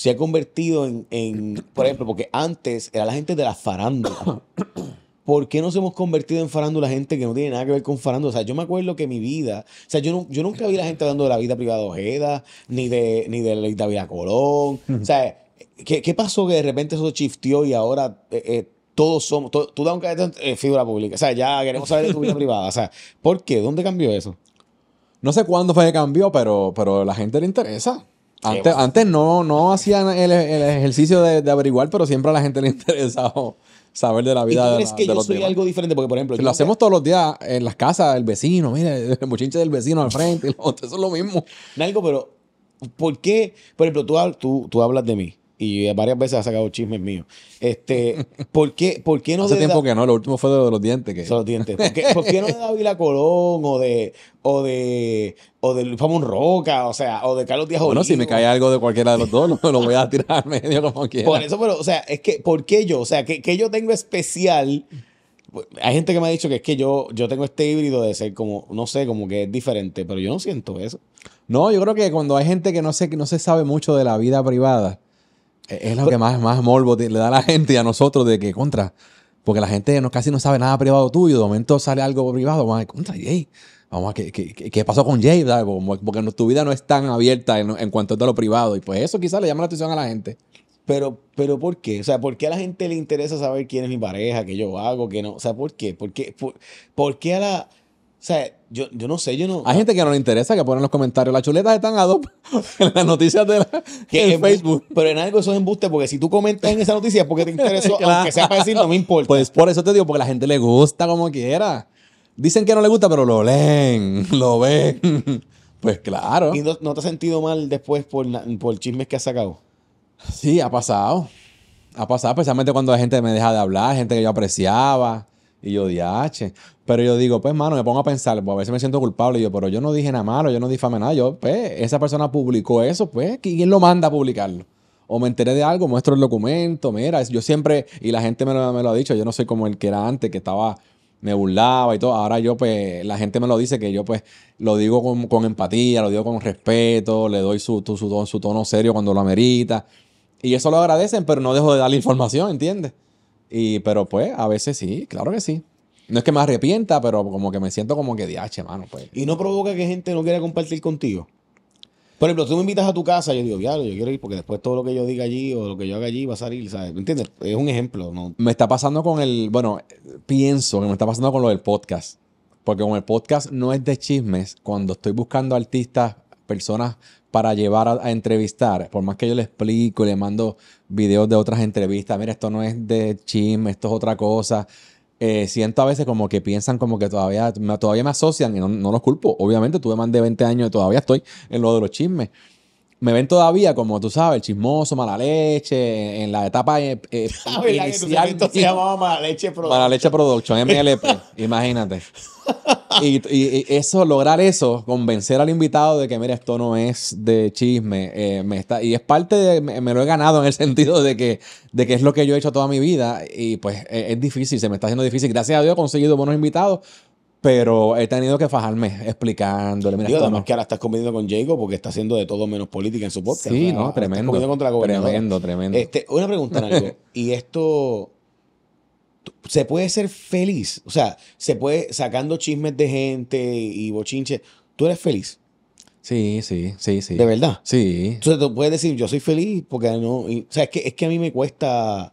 B: se ha convertido en, por ejemplo, porque antes era la gente de la farándula. [COUGHS] ¿Por qué nos hemos convertido en farándula gente que no tiene nada que ver con farándula? O sea, yo me acuerdo que mi vida, o sea, yo, yo nunca vi a la gente hablando de la vida privada de Ojeda, ni de, ni de David Colón. O sea, ¿qué, ¿qué, pasó que de repente eso shiftió y ahora... Eh, eh, todos somos, tú da un cadete eh, figura pública. O sea, ya queremos saber de tu vida [LAUGHS] privada. O sea, ¿por qué? ¿Dónde cambió eso? No sé cuándo fue que cambió, pero, pero la gente le interesa. Antes, antes no, no hacían el,
A: ejercicio de, averiguar, pero siempre a la gente le [LAUGHS] interesaba saber de la vida ¿Y que yo soy
B: algo diferente? Porque, por ejemplo... lo hacemos
A: todos los días en las casas, el vecino, mira, el muchinche del vecino al frente,
B: [LAUGHS] eso es lo mismo. Nalgo, pero ¿por qué? Por ejemplo, tú, tú hablas de mí y varias veces ha sacado chismes míos. Este, [LAUGHS] ¿por, qué, ¿Por qué no Hace tiempo que no, lo último fue de los dientes. Que... los dientes. ¿Por qué, no de Ávila Colón o de, o de, o de Luis Roca, o sea, o de Carlos Díaz Bueno, si me
A: cae algo de cualquiera de los dos, [LAUGHS] lo voy a tirar
B: medio como quiera. Por eso, pero, o sea, es que, ¿por qué yo? O sea, que, yo tengo especial? Hay gente que me ha dicho que es que yo, yo tengo este híbrido de ser como, no sé, como que es diferente, pero yo no siento eso. No, yo creo que cuando
A: hay gente que no, que no se sabe mucho de la vida privada, es lo que más, más morbo le da a la gente y a nosotros de que contra. Porque la gente no, casi no sabe nada privado tuyo. De momento sale algo privado. Vamos a contra Jay. Vamos a ¿qué, qué, pasó con Jay? Porque tu vida no es tan abierta en, cuanto a lo privado. Y pues eso quizás le llama la atención a la gente.
B: Pero, pero ¿por qué? O sea, ¿por qué a la gente le interesa saber quién es mi pareja, qué yo hago, qué no? O sea, ¿por qué? ¿Por por qué a la o sea, yo, yo no sé, yo no. Hay gente que no le interesa que pone en los comentarios. Las chuletas están a dos [LAUGHS] en las noticias de Facebook. Pero en algo eso es embuste, porque si tú comentas en esa noticia porque te interesó, [LAUGHS] aunque sea para decir, no me importa. Pues por eso te digo, porque la gente le gusta como quiera. Dicen que no le gusta, pero lo leen, [LAUGHS] lo ven. Pues claro. ¿Y no, te has sentido mal después por, por chismes que has sacado?
A: Sí, ha pasado. Ha pasado, especialmente cuando la gente me deja de hablar, gente que yo apreciaba. Y yo, diache. Pero yo digo, pues, mano, me pongo a pensar, pues a veces me siento culpable. Y yo, pero yo no dije nada malo, yo no difamé nada. Yo, pues, esa persona publicó eso, pues, ¿quién lo manda a publicarlo? O me enteré de algo, muestro el documento, mira, yo siempre, y la gente me lo, me lo ha dicho, yo no soy como el que era antes, que estaba me burlaba y todo. Ahora yo, pues, la gente me lo dice que yo, pues, lo digo con, empatía, lo digo con respeto, le doy su, su, su, tono serio cuando lo amerita. Y eso lo agradecen, pero no dejo de darle información, ¿entiendes? Y, pero pues, a veces sí, claro que
B: sí. No es que me arrepienta, pero como que me siento como que diache, mano. Pues. ¿Y no provoca que gente no quiera compartir contigo? Por ejemplo, tú me invitas a tu casa, yo digo, ya, yo quiero ir porque después todo lo que yo diga allí o lo que yo haga allí va a salir, ¿sabes? ¿Me entiendes? Es un ejemplo. ¿no? Me está pasando con el, bueno,
A: pienso que me está pasando con lo del podcast. Porque con el podcast no es de chismes. Cuando estoy buscando artistas personas para llevar a, entrevistar, por más que yo le explico y le mando videos de otras entrevistas, mira, esto no es de chisme, esto es otra cosa. Eh, siento a veces como que piensan como que todavía me, todavía me asocian y no, no los culpo. Obviamente tuve más de 20 años y todavía estoy en lo de los chismes me ven todavía como, tú sabes, el chismoso, mala leche, en, la etapa eh, inicial. Eh, [LAUGHS] ah, que se llamaba
B: Mala Leche Production. Mala
A: Leche Production, MLP, [LAUGHS] imagínate. Y, eso, lograr eso, convencer al invitado de que, mira, esto no es de chisme, eh, me está, y es parte de, me, lo he ganado en el sentido de que, de que es lo que yo he hecho toda mi vida, y pues es, eh, es difícil, se me está haciendo difícil. Gracias a Dios he conseguido buenos invitados, pero he tenido que fajarme explicándole. Mira, además
B: que ahora estás comiendo con Jacob porque está haciendo de todo menos política en su podcast. Sí, no, tremendo. contra tremendo, tremendo. Este, una pregunta, algo. [LAUGHS] y esto. ¿Se puede ser feliz? O sea, se puede, sacando chismes de gente y bochinche ¿Tú eres feliz? Sí, sí, sí, sí. ¿De verdad? Sí. Entonces tú puedes decir, yo soy feliz porque no. o sea, es que, es que a mí me cuesta.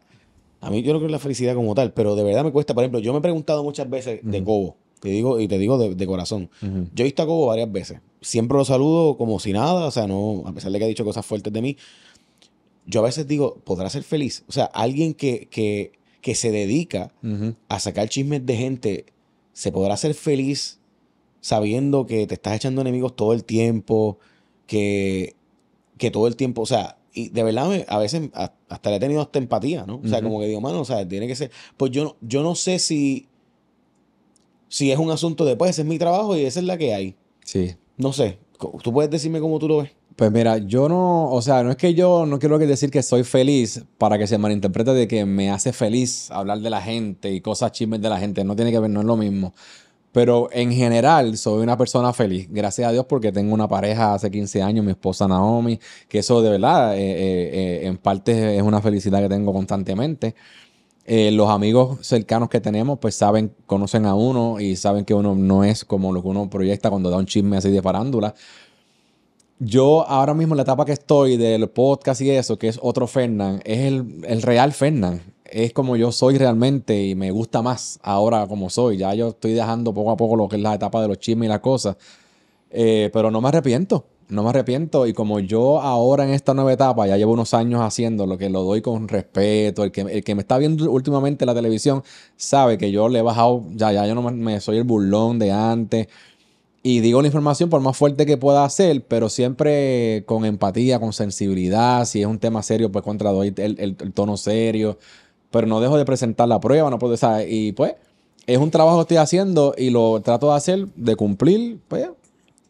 B: A mí yo no creo en la felicidad como tal, pero de verdad me cuesta. Por ejemplo, yo me he preguntado muchas veces de Cobo. Te digo, y te digo de, corazón. Yo he visto a varias veces. Siempre lo saludo como si nada. O sea, no, a pesar de que ha dicho cosas fuertes de mí. Yo a veces digo, ¿podrá ser feliz? O sea, alguien que, que, se dedica a sacar chismes de gente, ¿se podrá ser feliz sabiendo que te estás echando enemigos todo el tiempo? Que, que todo el tiempo, o sea, y de verdad a veces hasta le he tenido hasta empatía, ¿no? O sea, como que digo, mano, o sea, tiene que ser. Pues yo, yo no sé si si es un asunto de, pues, ese es mi trabajo y esa es la que hay. Sí. No sé, ¿tú puedes decirme cómo tú lo ves?
A: Pues mira, yo no, o sea, no es que yo no quiero decir que soy feliz para que se malinterprete de que me hace feliz hablar de la gente y cosas chismes de la gente. No tiene que ver, no es lo mismo. Pero en general soy una persona feliz, gracias a Dios, porque tengo una pareja hace 15 años, mi esposa Naomi, que eso de verdad eh, eh, eh, en parte es una felicidad que tengo constantemente. Eh, los amigos cercanos que tenemos, pues saben, conocen a uno y saben que uno no es como lo que uno proyecta cuando da un chisme así de farándula. Yo ahora mismo en la etapa que estoy del podcast y eso, que es otro Fernán, es el, real Fernán. Es como yo soy realmente y me gusta más ahora como soy. Ya yo estoy dejando poco a poco lo que es la etapa de los chismes y las cosas. Eh, pero no me arrepiento no me arrepiento. Y como yo ahora en esta nueva etapa ya llevo unos años haciendo lo que lo doy con respeto, el que, me está viendo últimamente la televisión sabe que yo le he bajado, ya, ya, yo no me, soy el burlón de antes. Y digo la información por más fuerte que pueda hacer, pero siempre con empatía, con sensibilidad. Si es un tema serio, pues contra doy el, tono serio. Pero no dejo de presentar la prueba, no puedo, Y pues es un trabajo que estoy haciendo y lo trato de hacer, de cumplir. Pues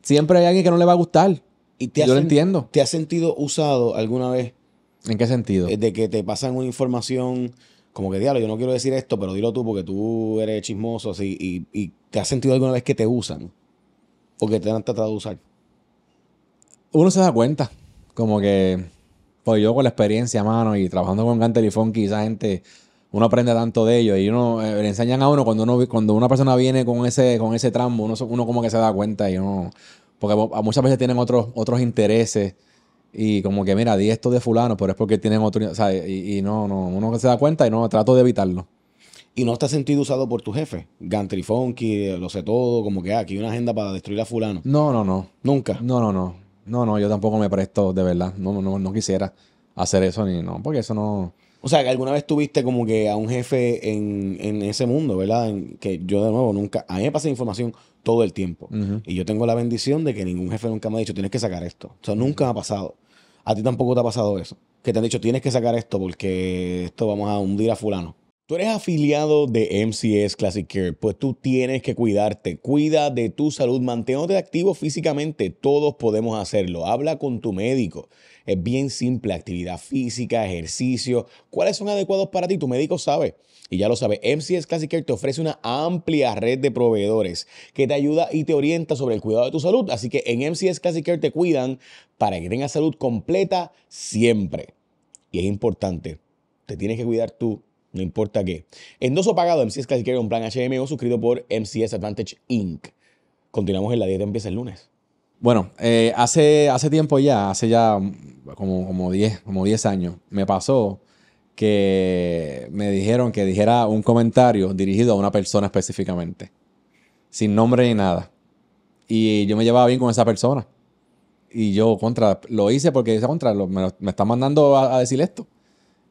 A: siempre hay alguien
B: que no le va a gustar y te Yo lo entiendo. ¿Te has sentido usado alguna vez? ¿En qué sentido? Eh, de que te pasan una información como que, diablo, yo no quiero decir esto, pero dilo tú porque tú eres chismoso así y, te has sentido alguna vez que te usan o que te han tratado de usar. Uno se da cuenta, como que, pues yo con la experiencia,
A: mano, y trabajando con Gantel y Funky, esa gente, uno aprende tanto de ellos y uno eh, le enseñan a uno cuando uno cuando una persona viene con ese con ese tramo uno, uno como que se da cuenta y uno porque ah, muchas veces tienen otros, otros intereses y como que, mira, di esto de fulano, pero es porque tienen otro...
B: O sea, y, no, no, uno se da cuenta y no, trato de evitarlo. Y no está sentido usado por tu jefe. Gantry eh, lo sé todo, como que ah, aquí hay una agenda para destruir a fulano.
A: No, no, no. Nunca. No, no, no. No, no, yo tampoco me presto, de verdad. No, no, no quisiera hacer eso ni no,
B: porque eso no. O sea, que alguna vez tuviste como que a un jefe en, ese mundo, ¿verdad? que yo de nuevo nunca. A mí me pasa información todo el tiempo. Y yo tengo la bendición de que ningún jefe nunca me ha dicho, tienes que sacar esto. O sea, nunca me ha pasado. A ti tampoco te ha pasado eso. Que te han dicho, tienes que sacar esto porque esto vamos a hundir a fulano. Tú eres afiliado de MCS Classic Care, pues tú tienes que cuidarte. Cuida de tu salud, manténte activo físicamente. Todos podemos hacerlo. Habla con tu médico. Es bien simple, actividad física, ejercicio. ¿Cuáles son adecuados para ti? Tu médico sabe. Y ya lo sabe, MCS Classic Care te ofrece una amplia red de proveedores que te ayuda y te orienta sobre el cuidado de tu salud. Así que en MCS Classic Care te cuidan para que tengas salud completa siempre. Y es importante, te tienes que cuidar tú no importa qué. Endoso pagado MCS Classic Care, un plan HMO suscrito por MCS Advantage Inc. Continuamos en la dieta, empieza el lunes.
A: Bueno, eh, hace, hace tiempo ya, hace ya como, como 10 como años, me pasó que me dijeron que dijera un comentario dirigido a una persona específicamente, sin nombre ni nada. Y yo me llevaba bien con esa persona. Y yo, contra, lo hice porque esa contra, lo, me, está mandando a decir esto.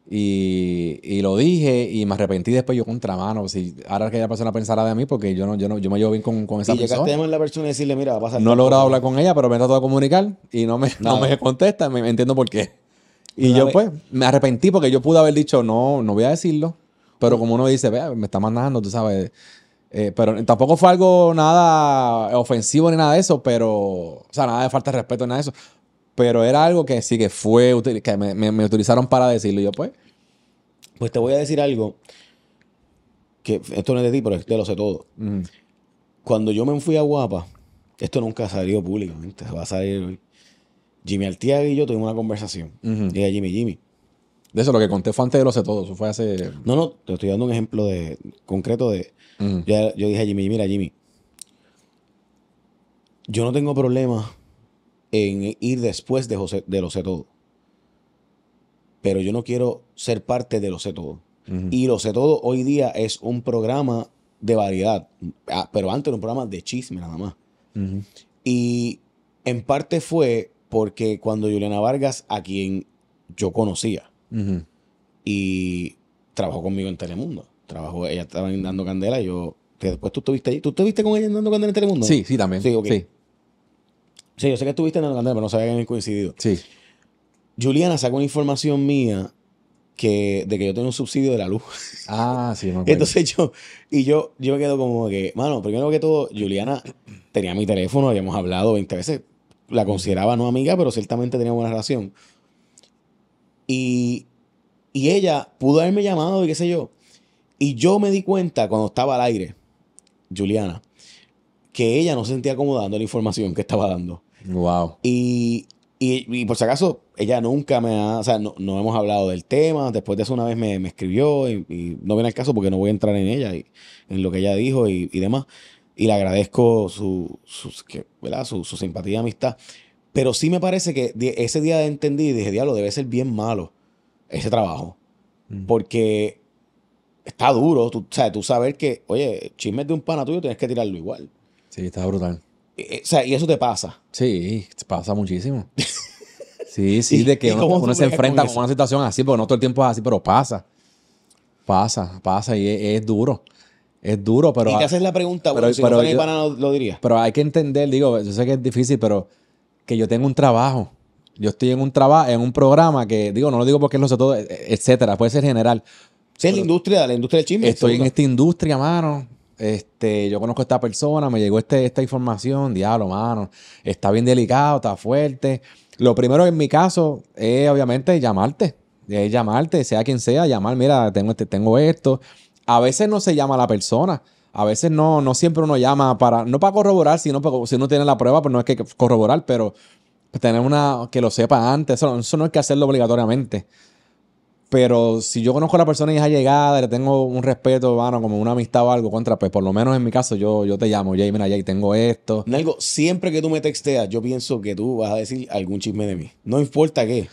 A: Y, y, lo dije y me arrepentí después yo contra mano. Si ahora que la persona pensara de mí, porque yo no, yo yo me llevo bien con, con esa y la
B: persona y decirle, mira, No he logrado
A: hablar con ella, pero me he tratado de comunicar y no me, no me contesta, me, entiendo por qué. Y yo pues me arrepentí porque yo pude haber dicho, no, no voy a decirlo. Pero como uno dice, vea, me está mandando, tú sabes. Eh, pero tampoco fue algo nada ofensivo ni nada de eso, pero, o sea, nada de falta de respeto ni nada de eso. Pero era algo que sí que fue, que me, utilizaron para decirlo.
B: Y yo, pues. Pues te voy a decir algo. Que esto no es de ti, pero te lo sé todo. Cuando yo me fui a Guapa, esto nunca salió públicamente, va a salir hoy. Jimmy Altiaga y yo tuvimos una conversación. y Dije Jimmy, Jimmy. De eso lo que conté fue antes de lo sé todo. Eso fue hace. No, no, te estoy dando un ejemplo de, concreto de. yo, dije Jimmy, mira, Jimmy. Yo no tengo problemas en ir después de, José, de lo sé todo. Pero yo no quiero ser parte de lo sé todo. Y lo sé todo hoy día es un programa de variedad, ah, pero antes era un programa de chisme nada más. Y en parte fue porque cuando Juliana Vargas, a quien yo conocía, y trabajó conmigo en Telemundo, trabajó, ella estaba en Dando Candela, yo, después tú estuviste allí, ¿tú estuviste con ella en Dando Candela en Telemundo? Sí, sí, también. Sí, sí. Sí, yo sé que estuviste en el pero no sabía que habían coincidido. Sí. Juliana sacó una información mía que, de que yo tenía un subsidio de la luz. Ah, sí, me [LAUGHS] acuerdo. Entonces yo, y yo, yo me quedo como que, mano, primero que todo, Juliana tenía mi teléfono, habíamos hablado 20 veces. La consideraba no amiga, pero ciertamente tenía buena relación. Y, ella pudo haberme llamado y qué sé yo. Y yo me di cuenta cuando estaba al aire, Juliana, que ella no se sentía acomodando la información que estaba dando. Wow. Y, por si acaso, ella nunca me ha, o sea, no, hemos hablado del tema. Después de eso una vez me, escribió y, no viene al caso porque no voy a entrar en ella y en lo que ella dijo y, demás. Y le agradezco su, que, ¿verdad? su, simpatía y amistad. Pero sí me parece que ese día entendí y dije, diablo, debe ser bien malo ese trabajo. Porque está duro. Tú, o sea, tú saber que, oye, chismes de un pana tuyo tienes que tirarlo igual. Sí, está brutal. Eh, o sea, y eso te pasa. Sí,
A: te pasa muchísimo. [LAUGHS] Sí, sí, de que uno, se enfrenta con, una situación así, porque no todo el tiempo es así, pero pasa. Pasa, pasa y es, duro. Es duro, pero. Y te haces la
B: pregunta, pero, si lo diría.
A: Pero hay que entender, digo, yo sé que es difícil, pero que yo tengo un trabajo. Yo estoy en un trabajo, en un programa que, digo, no lo digo porque lo sé todo, e, e, etcétera, puede ser general. Sí, en la industria, la industria del chisme. Estoy en esta industria, mano este, yo conozco a esta persona, me llegó este, esta información, diablo, mano, está bien delicado, está fuerte. Lo primero en mi caso es obviamente llamarte, es llamarte, sea quien sea, llamar, mira, tengo, este, tengo esto. A veces no se llama a la persona, a veces no, no siempre uno llama para, no para corroborar, sino si uno tiene la prueba, pues no es que corroborar, pero pues tener una que lo sepa antes, eso no es que hacerlo obligatoriamente. Pero si yo conozco a la persona y es allegada, le tengo un respeto, bueno, como una amistad o algo contra, pues
B: por lo menos en mi caso yo, yo te llamo, Jay, mira, Jay, tengo esto. Nalgo, siempre que tú me texteas, yo pienso que tú vas a decir algún chisme de mí. No importa qué.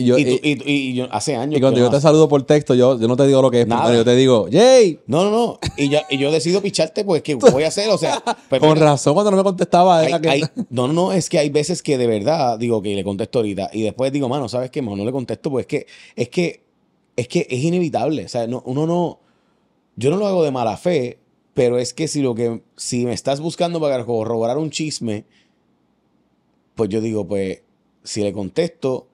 B: Eh, y, yo, hace años. Y cuando yo te saludo por texto, yo, no te digo lo que es, yo te digo, ¡Yay! No, no, no. Y yo, y decido picharte, pues, que voy a hacer? O sea, [LAUGHS] pues, Con razón, cuando no me contestaba, [LAUGHS] no, no, no, es que hay veces que de verdad digo que le contesto ahorita y después digo, mano, ¿sabes qué? mejor no le contesto, pues es que es que es que es inevitable, o sea, uno no yo no lo hago de mala fe, pero es que si lo que si me estás buscando para corroborar un chisme, pues yo digo, pues si le contesto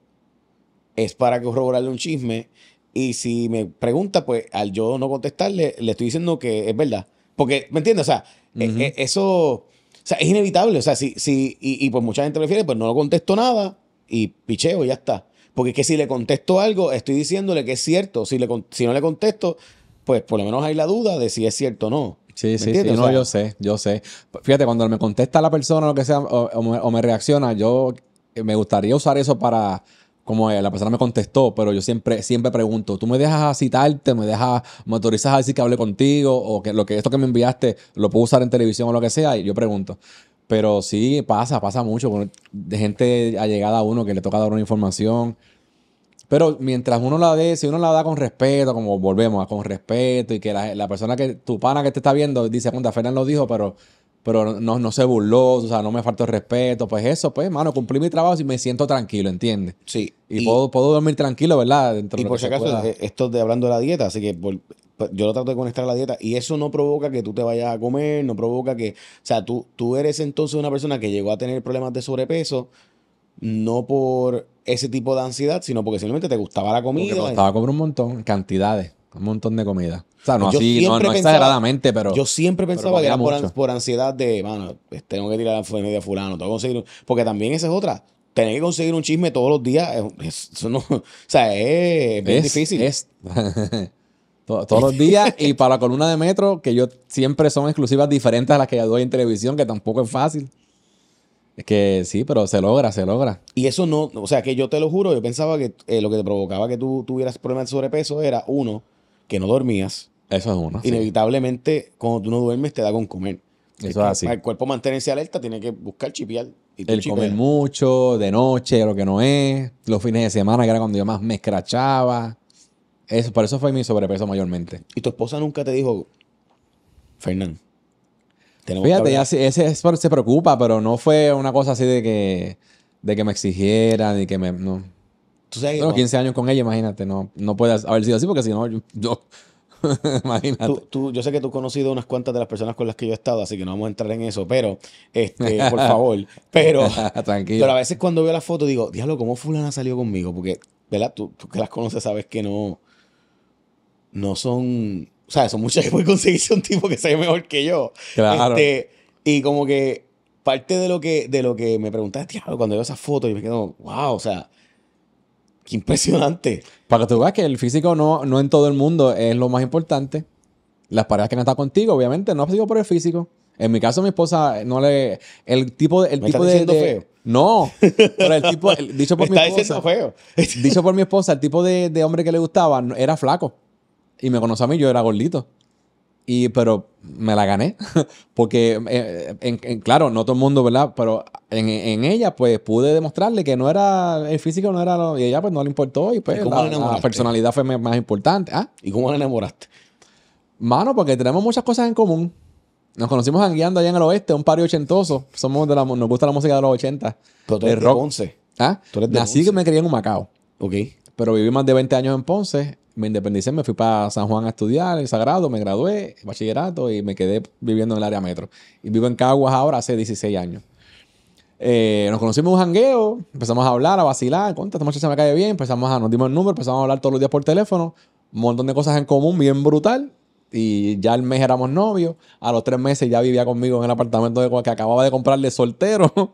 B: es para corroborarle un chisme. Y si me pregunta, pues al yo no contestarle, le estoy diciendo que es verdad. Porque, ¿me entiendes? O sea, eh, eh, eso o sea, es inevitable. O sea, si, si, y, pues mucha gente prefiere, pues no lo contesto nada y picheo, ya está. Porque es que si le contesto algo, estoy diciéndole que es cierto. Si, le, si no le contesto, pues por lo menos hay la duda de si es cierto o no. Sí, sí, sí. No, yo
A: sé, yo sé. Fíjate, cuando me contesta la persona lo que sea, o me reacciona, yo eh, me gustaría usar eso para como eh, la persona me contestó, pero yo siempre, siempre pregunto, ¿tú me dejas citarte? ¿Me dejas, me autorizas a decir que hable contigo? ¿O que lo que esto que me enviaste lo puedo usar en televisión o lo que sea? Y yo pregunto. Pero sí, pasa, pasa mucho. De gente allegada a uno que le toca dar una información. Pero mientras uno la dé, si uno la da con respeto, como volvemos, con respeto, y que la, persona que, tu pana que te está viendo, dice, cuenta, Fernán lo dijo, pero pero no, no se burló, o sea, no me faltó el respeto, pues eso, pues, mano, cumplí
B: mi trabajo y me siento tranquilo, ¿entiendes?
A: Sí. Y, puedo, puedo, dormir tranquilo, ¿verdad? y por si acaso, eh,
B: esto de hablando de la dieta, así que pues, yo lo trato de conectar a la dieta y eso no provoca que tú te vayas a comer, no provoca que, o sea, tú, tú eres entonces una persona que llegó a tener problemas de sobrepeso, no por ese tipo de ansiedad, sino porque simplemente te gustaba la comida. Porque te gustaba
A: comer un montón, cantidades. Un montón de comida. O sea, no así, no, exageradamente, pero. Yo siempre pensaba que era por,
B: ansiedad de, mano, pues, tengo que tirar la media fulano, tengo que conseguir. Porque también esa es otra. Tener que conseguir un chisme todos los días, [LAUGHS] eso no, o sea, es, difícil. Es.
A: [LAUGHS] todos los días
B: y para la columna de metro, que yo siempre
A: son exclusivas diferentes a las que doy en televisión, que tampoco es fácil. Es que sí, pero se logra, se logra.
B: Y eso no, o sea, que yo te lo juro, yo pensaba que eh, lo que te provocaba que tú tuvieras problemas de sobrepeso era, uno, que no dormías. Eso es uno Inevitablemente, cuando tú no duermes, te da con comer. Eso es así. Para el cuerpo mantenerse alerta, tiene que buscar chipiar. Y el comer
A: mucho, de noche, lo que no es, los fines de semana, que era cuando yo más me escrachaba. Eso, por eso fue mi sobrepeso mayormente. ¿Y tu esposa nunca te dijo, Fernán? Fíjate, ya se, ese, se preocupa, pero no fue una cosa así de que, de que me exigiera, ni que me no, 15 años con ella, imagínate, no, no puedas haber sido así porque si no, yo, yo... [LAUGHS]
B: Imagínate. Tú, yo sé que tú has conocido unas cuantas de las personas con las que yo he estado, así que no vamos a entrar en eso, pero, este, [LAUGHS] por favor, pero, [LAUGHS] pero a veces cuando veo la foto digo, diablo, ¿cómo fulana salió conmigo? Porque, ¿verdad? Tú, que las conoces sabes que no, no son, o sea, son muchas que pueden conseguirse un tipo que sea mejor que yo. Claro. Este, y como que parte de lo que, de lo que me preguntaste, diablo, cuando veo esa foto, y me quedo, wow, o sea, Qué [LAUGHS] impresionante. Para que tú veas
A: que el físico no, no en todo el mundo es lo más importante. Las parejas que no estado contigo, obviamente, no ha por el físico. En mi caso, mi esposa no le. El tipo, el tipo de. feo? No. Pero el tipo. dicho [LAUGHS] por mi está esposa. Feo. dicho por mi esposa, el tipo de, hombre que le gustaba era flaco. Y me conoce a mí, yo era gordito. Y, pero me la gané, [LAUGHS] porque, eh, claro, no todo el mundo, ¿verdad? Pero en, ella, pues, pude demostrarle que no era, el físico no era, lo, y ella, pues, no le importó, y pues, la, personalidad fue más importante. ¿Ah? ¿Y cómo la enamoraste? Mano, porque tenemos muchas cosas en común. Nos conocimos guiando allá en el oeste, un pario ochentoso. Somos de la, nos gusta la música de los 80. Pero ¿Ah? tú eres de Ponce. ¿Ah? Nací que me crié en un Macao. Ok. Pero viví más de 20 años en Ponce me independicé, me fui para San Juan a estudiar el Sagrado, me gradué, bachillerato y me quedé viviendo en el área metro. Y vivo en Caguas ahora hace 16 años. Eh, nos conocimos en un jangueo, empezamos a hablar, a vacilar, conta, esta me cae bien, empezamos a, nos dimos el número, empezamos a hablar todos los días por teléfono, un montón de cosas en común, bien brutal, y ya al mes éramos novios, a los tres meses ya vivía conmigo en el apartamento de, que acababa de comprarle soltero, [LAUGHS]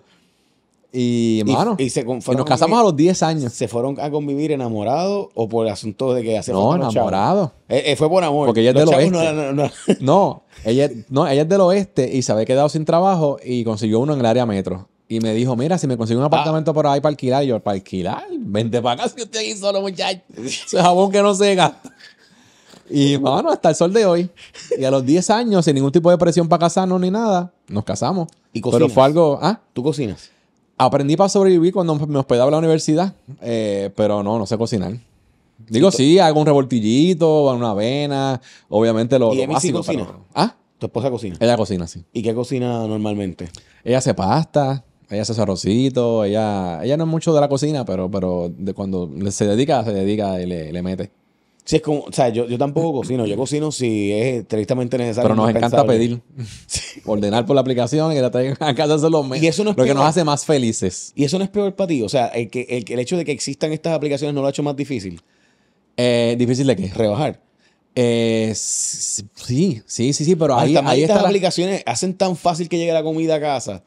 B: Y, hermano, y, nos casamos a los 10 años. ¿Se fueron a convivir enamorados o por el asunto de que hace No, enamorados. Eh, eh, fue por amor. Porque ella es del oeste. No, [LAUGHS] ella,
A: no, ella es del oeste y se había quedado sin trabajo y consiguió uno en el área metro. Y me dijo, mira, si me consigo un ah. apartamento por ahí para alquilar. yo, ¿para alquilar? Vente para acá si usted aquí solo, muchacho. Ese jabón que no se gasta. Y, hermano, hasta el sol de hoy. Y a los 10 años, sin ningún tipo de presión para casarnos ni nada, nos casamos. ¿Y cocinas? Pero fue algo... ¿ah? ¿Tú cocinas? Aprendí para sobrevivir cuando me hospedaba en la universidad, eh, pero no, no sé cocinar. Digo, sí, hago un revoltillito, una avena, obviamente lo, ¿Y lo básico, cocina? ¿Ah? ¿Tu esposa cocina? Ella cocina, sí. ¿Y qué cocina normalmente? Ella hace pasta, ella hace su ella, ella no es mucho de la cocina, pero, pero de cuando se dedica, se dedica y le, le mete
B: como, o sea, yo, yo tampoco cocino. Yo cocino si es estrictamente necesario. Pero nos encanta pedir. [LAUGHS] Ordenar por la aplicación y la traigan a casa solo. los Y eso lo que nos hace más felices. Y eso no es peor para ti. O sea, el, el, hecho de que existan estas aplicaciones no lo ha hecho más difícil. Eh, ¿Difícil de qué? Rebajar. Eh, sí, sí, sí, sí, pero ahí, ahí estas aplicaciones hacen tan fácil que llegue la comida a casa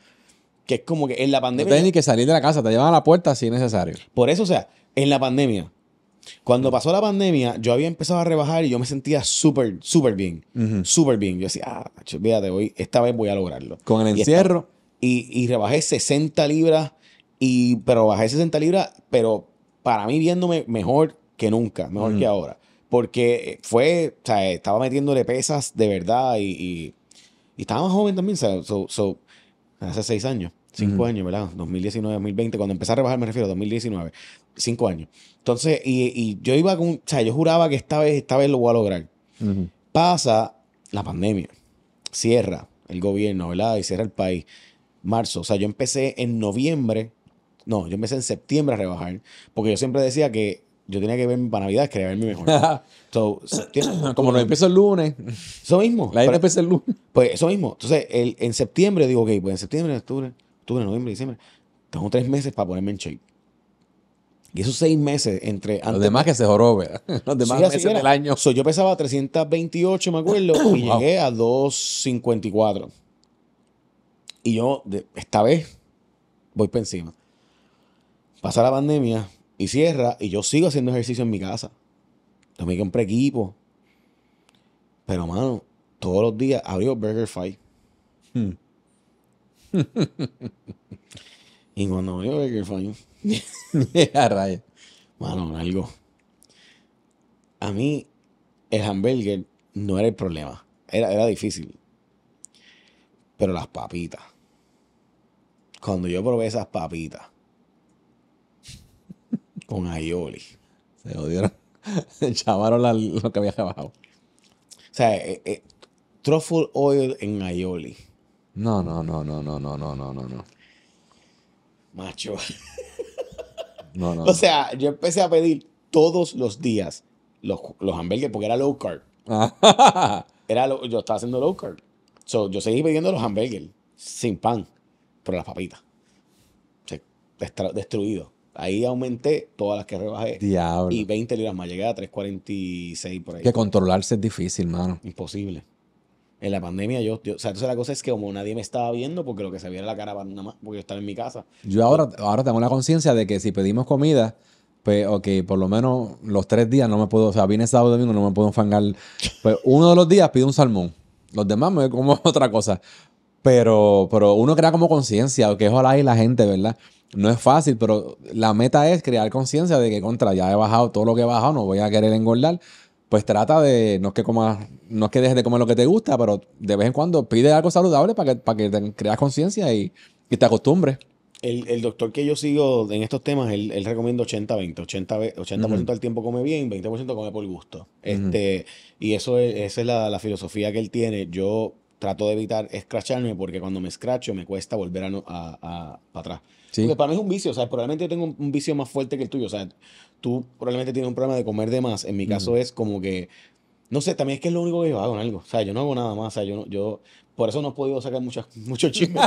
B: que es como que en la pandemia. No tienes que salir de la casa, te llevan a la puerta si es necesario. Por eso, o sea, en la pandemia cuando pasó la pandemia, yo había empezado a rebajar y yo me sentía súper, súper bien. Súper bien. Yo decía, ah, fíjate, hoy, esta vez voy a lograrlo. Con el encierro. y, y, rebajé 60 libras, y, pero bajé 60 libras, pero para mí viéndome mejor que nunca, mejor que ahora. Porque fue, o sea, estaba metiéndole pesas de verdad y, y, estaba más joven también, o sea, hace seis años. Cinco años, ¿verdad? 2019, 2020, cuando empecé a rebajar me refiero, a 2019. Cinco años. Entonces, y, yo iba con. O sea, yo juraba que esta vez, esta vez lo voy a lograr. Pasa la pandemia. Cierra el gobierno, ¿verdad? Y cierra el país. Marzo. O sea, yo empecé en noviembre. No, yo empecé en septiembre a rebajar. Porque yo siempre decía que yo tenía que verme para Navidad, quería verme mejor. [LAUGHS] Como no empiezo el lunes. Eso mismo. La gente empieza el lunes. Pues eso mismo. Entonces, el, en septiembre digo, ok, pues en septiembre, octubre, octubre, noviembre, diciembre, tengo tres meses para ponerme en shape. Y esos seis meses entre... los demás que se jorobe. [LAUGHS] Los demás meses año. yo pesaba 328, me acuerdo, [COUGHS] y llegué a 254. Y yo, de, esta vez, voy para encima. Pasa la pandemia y cierra, y yo sigo haciendo ejercicio en mi casa. También me compré equipo. Pero, mano, todos los días abrió Burger Fight. Hmm. [LAUGHS] Y cuando veo que falló, [LAUGHS] a raya. Mano, algo. A mí, el hamburger no era el problema. Era, era difícil. Pero las papitas. Cuando yo probé esas papitas [LAUGHS] con aioli. Se odiaron. [LAUGHS] Chavaron la, lo que había trabajado O sea, eh, eh, truffle oil en aioli. No, no, no, no, no, no, no, no, no macho. No, no. [LAUGHS] O sea, yo empecé a pedir todos los días los, los hamburgues porque era low carb. [LAUGHS] era yo estaba haciendo low carb. yo seguí pidiendo los hamburgues sin pan, pero las papitas. destruido. Ahí aumenté todas las que rebajé. Y 20 libras más. Llegué a 3.46 por ahí. Que
A: controlarse es difícil, mano.
B: Imposible. En la pandemia yo, o sea, entonces la cosa es que como nadie me estaba viendo porque lo que se viera la cara nada más, porque yo estaba en mi casa.
A: Yo ahora, ahora tengo la conciencia de que si pedimos comida, pues ok, por lo menos los tres días no me puedo, o sea, viene sábado y domingo, no me puedo enfangar. [LAUGHS] Pues uno de los días pido un salmón, los demás me como [LAUGHS] otra cosa. Pero, pero uno crea como conciencia, que es ojalá y la gente, ¿verdad? No es fácil, pero la meta es crear conciencia de que contra, ya he bajado todo lo que he bajado, no voy a querer engordar pues trata de, no es que comas, no es que dejes de comer lo que te gusta, pero de vez en cuando pide algo saludable para que, para que te creas conciencia y, y, te acostumbres.
B: El, el, doctor que yo sigo en estos temas, él, recomienda 80-20. 80, 80%, del tiempo come bien, 20% come por gusto. Este, Y eso es, esa es la, la filosofía que él tiene. Yo trato de evitar escracharme porque cuando me escracho me cuesta volver a, a, a, para atrás. Sí. Porque para mí es un vicio, sea, Probablemente yo tengo un, vicio más fuerte que el tuyo, o sea tú probablemente tienes un problema de comer de más. En mi caso es como que, no sé, también es que es lo único que yo hago en algo. O sea, yo no hago nada más. O sea, yo, yo por eso no he podido sacar muchas, [LAUGHS] muchos chismes.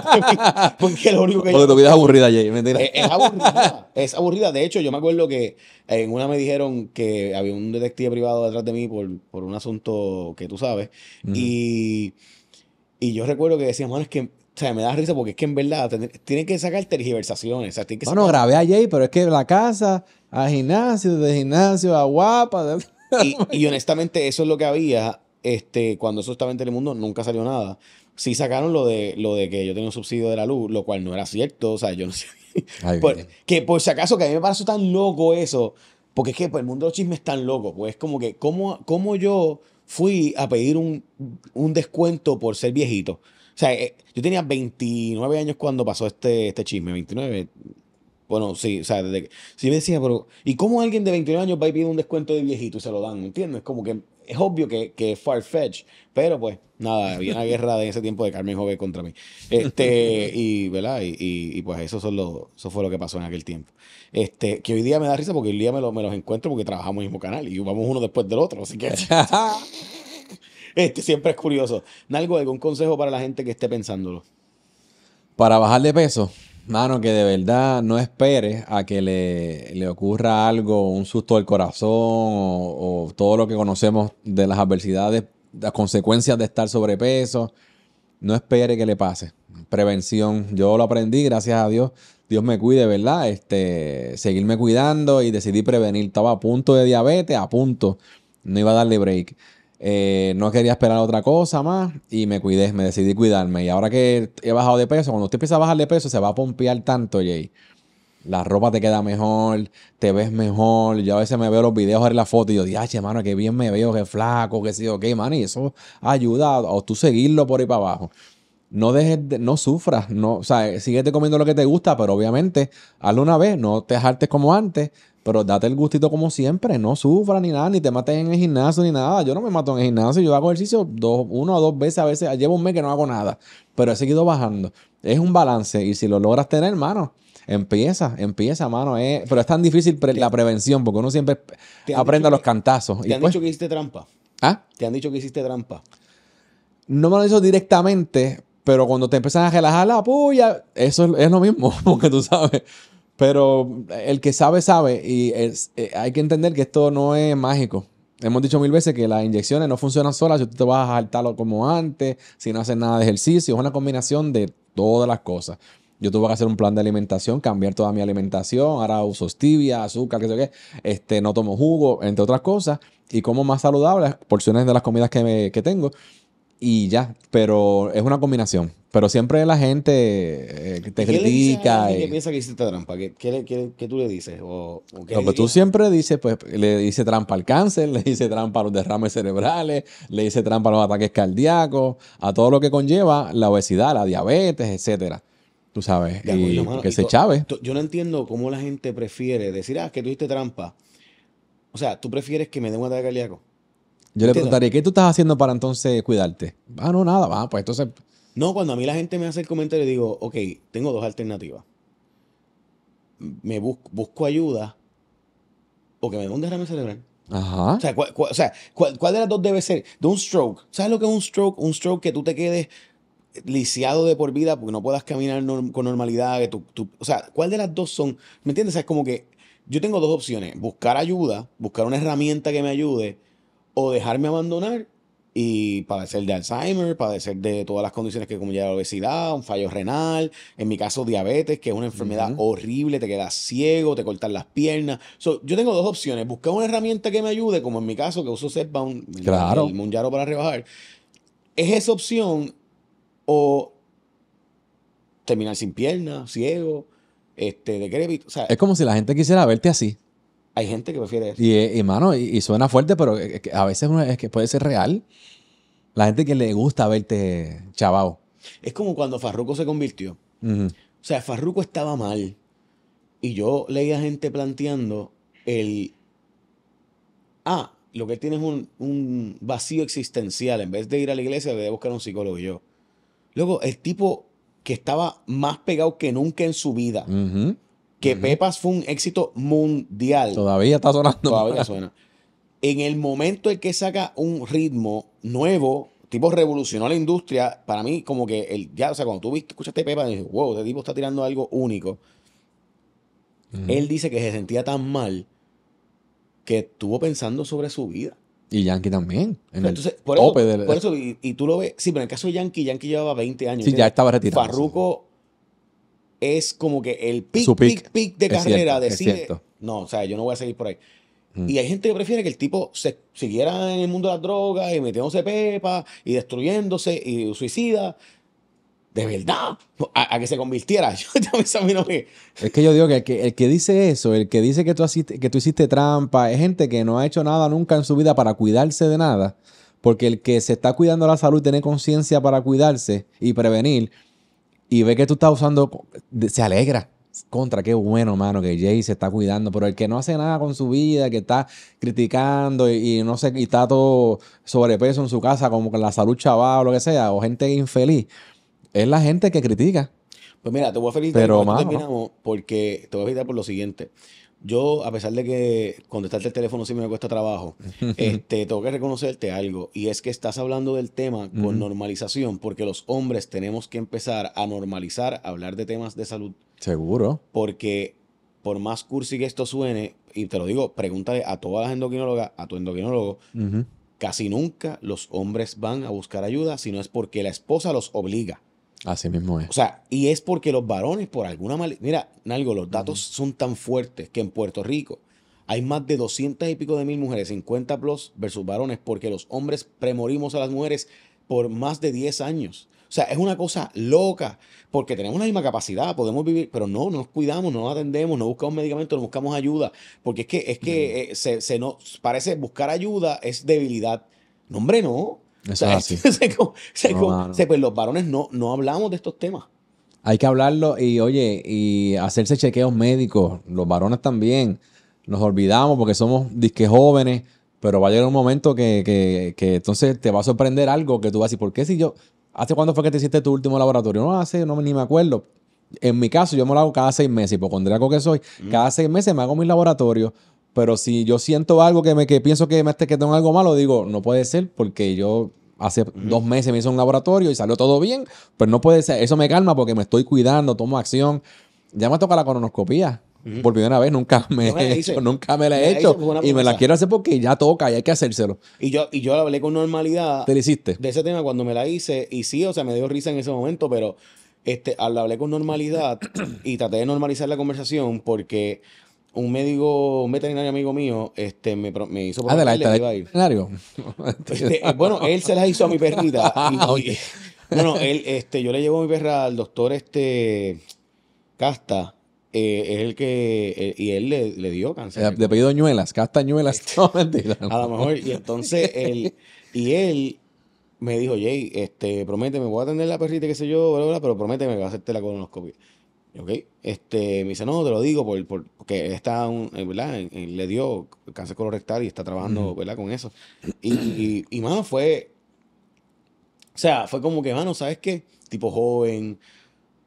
B: porque lo único que Porque tu vida es aburrida, Jay, mentira. Eh, es, aburrida, [LAUGHS] es aburrida. De hecho, yo me acuerdo que en una me dijeron que había un detective privado detrás de mí por, por un asunto que tú sabes. Y, y yo recuerdo que decían, bueno, es que o sea, me da risa porque es que en verdad tienen que sacar tergiversaciones. O sea, que sacar... Bueno,
A: grabé a Jay, pero es que la casa, a gimnasio, de gimnasio a guapa.
B: [LAUGHS] y, honestamente, eso es lo que había. Este, cuando eso estaba en mundo nunca salió nada. Sí sacaron lo de, lo de que yo tenía un subsidio de la luz, lo cual no era cierto. O sea, yo no sé. [LAUGHS] que por si acaso, que a mí me parece tan loco eso. Porque es que pues, el mundo de los chismes es tan loco. Pues es como que, ¿cómo, cómo yo fui a pedir un, un, descuento por ser viejito? O sea, eh, yo tenía 29 años cuando pasó este, este chisme, 29, bueno, sí, o sea, desde que, si me decía, pero ¿y cómo alguien de 21 años va y pide un descuento de viejito y se lo dan? ¿Entiendes? Como que es obvio que, que es far pero pues nada, había una guerra de ese tiempo de Carmen Joven contra mí. Este, [LAUGHS] y, ¿verdad? Y, pues eso, eso fue lo que pasó en aquel tiempo. Este, que hoy día me da risa porque hoy día me, lo, me los encuentro porque trabajamos en el mismo canal y vamos uno después del otro, así que... [LAUGHS] este, siempre es curioso. Nalgo, ¿algún consejo para la gente que esté pensándolo?
A: Para bajar de peso. Mano, que de verdad no espere a que le, le ocurra algo, un susto del corazón o, todo lo que conocemos de las adversidades, las consecuencias de estar sobrepeso. No espere que le pase. Prevención. Yo lo aprendí, gracias a Dios. Dios me cuide, ¿verdad? Este, seguirme cuidando y decidí prevenir. Estaba a punto de diabetes, a punto. No iba a darle break. Eh, no quería esperar otra cosa más y me cuidé, me decidí cuidarme. Y ahora que he bajado de peso, cuando usted empieza a bajar de peso, se va a pompear tanto, Jay. La ropa te queda mejor, te ves mejor. Yo a veces me veo los videos en la foto y yo digo, ay, mano, qué bien me veo, qué flaco, qué sé, ok, man. Y eso ayuda a, tú seguirlo por ahí para abajo. No dejes, no sufras, no, o sea, eh, síguete comiendo lo que te gusta, pero obviamente hazlo una vez, no te hartes como antes, pero date el gustito como siempre, no sufra ni nada, ni te mates en el gimnasio ni nada. Yo no me mato en el gimnasio, yo hago ejercicio dos, uno o dos veces, a veces llevo un mes que no hago nada, pero he seguido bajando. Es un balance y si lo logras tener, hermano, Empieza, empieza, mano. Pero es tan difícil la prevención porque uno siempre aprende a los cantazos. ¿Te han pues dicho
B: que hiciste trampa? ¿Ah? ¿Te han dicho que hiciste trampa?
A: No me lo han dicho directamente, pero cuando te empiezan a relajar la puya, eso es, lo mismo, [LAUGHS] porque tú sabes. Pero el que sabe, sabe. Y eh, hay que entender que esto no es mágico. Hemos dicho mil veces que las inyecciones no funcionan solas. Si tú te vas a saltarlo como antes, si no haces nada de ejercicio. Es una combinación de todas las cosas. Yo tuve que hacer un plan de alimentación, cambiar toda mi alimentación. Ahora uso tibia, azúcar, qué sé qué. Este, no tomo jugo, entre otras cosas. Y como más saludable, porciones de las comidas que, que tengo y ya, pero es una combinación. Pero siempre la gente eh, te critica. piensa
B: que hiciste trampa? ¿Qué, tú le dices? ¿O, lo que pues tú
A: siempre dices, pues le dice trampa al cáncer, [LAUGHS] le dice trampa a los derrames cerebrales, le dice trampa a los ataques cardíacos, a todo lo que conlleva la obesidad, la diabetes, etcétera. Tú sabes, y, que se chave.
B: Yo no entiendo cómo la gente prefiere decir, ah, que tú hiciste trampa. O sea, tú prefieres que me den un ataque cardíaco.
A: Yo le preguntaría, ¿qué tú estás haciendo para entonces cuidarte? Ah, no, nada, va, pues entonces.
B: No, cuando a mí la gente me hace el comentario, digo, ok, tengo dos alternativas. Me busco, ayuda o que me dé un derrame cerebral. Ajá. O sea, ¿cuál, ¿cuál, de las dos debe ser? De un stroke. ¿Sabes lo que es un stroke? Un stroke que tú te quedes lisiado de por vida porque no puedas caminar con normalidad. Que tú, tú, o sea, ¿cuál de las dos son? ¿Me entiendes? O sea, es como que yo tengo dos opciones. Buscar ayuda, buscar una herramienta que me ayude o dejarme abandonar y padecer de Alzheimer, padecer de todas las condiciones que como ya la obesidad, un fallo renal, en mi caso diabetes, que es una enfermedad horrible, te quedas ciego, te cortan las piernas. yo tengo dos opciones, buscar una herramienta que me ayude, como en mi caso que uso Setbound, un el, para rebajar. Es esa opción o terminar sin piernas, ciego, este, crédito. O es
A: como si la gente quisiera verte así.
B: Hay gente que prefiere eso.
A: Y, eh, y mano, y, suena fuerte, pero a veces es que puede ser real. La gente que le gusta verte
B: chavao. Es como cuando Farruko se convirtió. O sea, Farruko estaba mal. Y yo leía gente planteando el. Ah, lo que él tiene es un, vacío existencial. En vez de ir a la iglesia, debe buscar un psicólogo. yo. Luego, el tipo que estaba más pegado que nunca en su vida que Pepas fue un éxito mundial. Todavía está sonando. Todavía [LAUGHS] suena. En el momento en que saca un ritmo nuevo, tipo revolucionó la industria, para mí como que el, ya, o sea, cuando tú viste, escuchaste Pepas, dije, wow, este tipo está tirando algo único. Él dice que se sentía tan mal que estuvo pensando sobre su vida.
A: Y Yankee también. Entonces, por eso, por eso
B: y, tú lo ves. Sí, pero en el caso de Yankee, Yankee llevaba 20 años. Sí, ya estaba retirado. Farruko es como que el pic, pic, pic de carrera de No, o sea, yo no voy a seguir por ahí. Mm. Y hay gente que prefiere que el tipo se siguiera en el mundo de las drogas y metiéndose pepa y destruyéndose y suicida. De verdad, a, que se convirtiera. [LAUGHS] Yo, no Es que yo digo
A: que el, que dice eso, el que dice que tú, que tú hiciste trampa, es gente que no ha hecho nada nunca en su vida para cuidarse de nada. Porque el que se está cuidando la salud, tiene conciencia para cuidarse y prevenir, y ve que tú estás usando, se alegra. Contra, qué bueno, mano, que Jay se está cuidando, pero el que no hace nada con su vida, que está criticando y, no sé, y está todo sobrepeso en su casa, como con la salud chaval o lo que sea, o gente infeliz, es la gente que critica.
B: Pues mira, te voy a felicitar pero, porque te voy a felicitar por lo siguiente yo, a pesar de que contestarte el teléfono sí me cuesta trabajo, [LAUGHS] este, tengo que reconocerte algo. Y es que estás hablando del tema con normalización, porque los hombres tenemos que empezar a normalizar, hablar de temas de salud.
A: Seguro.
B: Porque por más cursi que esto suene, y te lo digo, pregúntale a todas las endocrinólogas, a tu endocrinólogo, casi nunca los hombres van a buscar ayuda si no es porque la esposa los obliga.
A: Así mismo es.
B: O sea, y es porque los varones, por alguna mal... Mira, Nalgo, los datos son tan fuertes que en Puerto Rico hay más de 200 y pico de mil mujeres, 50 plus versus varones, porque los hombres premorimos a las mujeres por más de 10 años. O sea, es una cosa loca, porque tenemos la misma capacidad, podemos vivir, pero no, nos cuidamos, no atendemos, no buscamos medicamentos, no buscamos ayuda, porque es que, es que eh, se, se nos parece buscar ayuda es debilidad. No, hombre, no. Eso es así. los varones no, no hablamos de estos temas.
A: Hay que hablarlo y, oye, y hacerse chequeos médicos. Los varones también. Nos olvidamos porque somos disque jóvenes, pero va a llegar un momento que, entonces te va a sorprender algo que tú vas a decir, ¿por qué si yo? ¿Hace cuándo fue que te hiciste tu último laboratorio? No, hace, no ni me acuerdo. En mi caso, yo me lo hago cada seis meses, hipocondriaco que soy, mm. cada seis meses me hago mis laboratorio Pero si yo siento algo que me que pienso que, me, que tengo algo malo, digo, no puede ser porque yo hace dos meses me hizo un laboratorio y salió todo bien, pero no puede ser, eso me calma porque me estoy cuidando, tomo acción. Ya me toca la colonoscopía. Por primera vez, nunca me, nunca me la he hecho. Y me la quiero hacer porque ya toca y hay que hacérselo.
B: Y yo, y yo hablé con normalidad. ¿Te lo hiciste? De ese tema cuando me la hice. Y sí, o sea, me dio risa en ese momento, pero este, hablé con normalidad y traté de normalizar la conversación porque un médico, un veterinario amigo mío, este, me, me hizo por Adelante,
A: veterinario. [LAUGHS] Este, bueno,
B: él se las hizo a mi perrita. Bueno, [LAUGHS] ah, él, este, yo le llevo a mi perra al doctor este Casta. Eh, es el que. Eh, y él le, le dio cáncer.
A: De, apellido Ñuelas, Casta Ñuelas. [LAUGHS] mentira. A lo mejor.
B: Y entonces él. Y él me dijo, Jay, este, prométeme, voy a atender la perrita, qué sé yo, pero prométeme que va a hacerte la colonoscopia. ¿Ok? Este, me dice, no, te lo digo por, por porque está, eh, ¿verdad? Le dio cáncer colorectal y está trabajando, ¿verdad? Con eso. Y, y, mano, fue, o sea, fue como que, mano, ¿sabes qué? Tipo joven,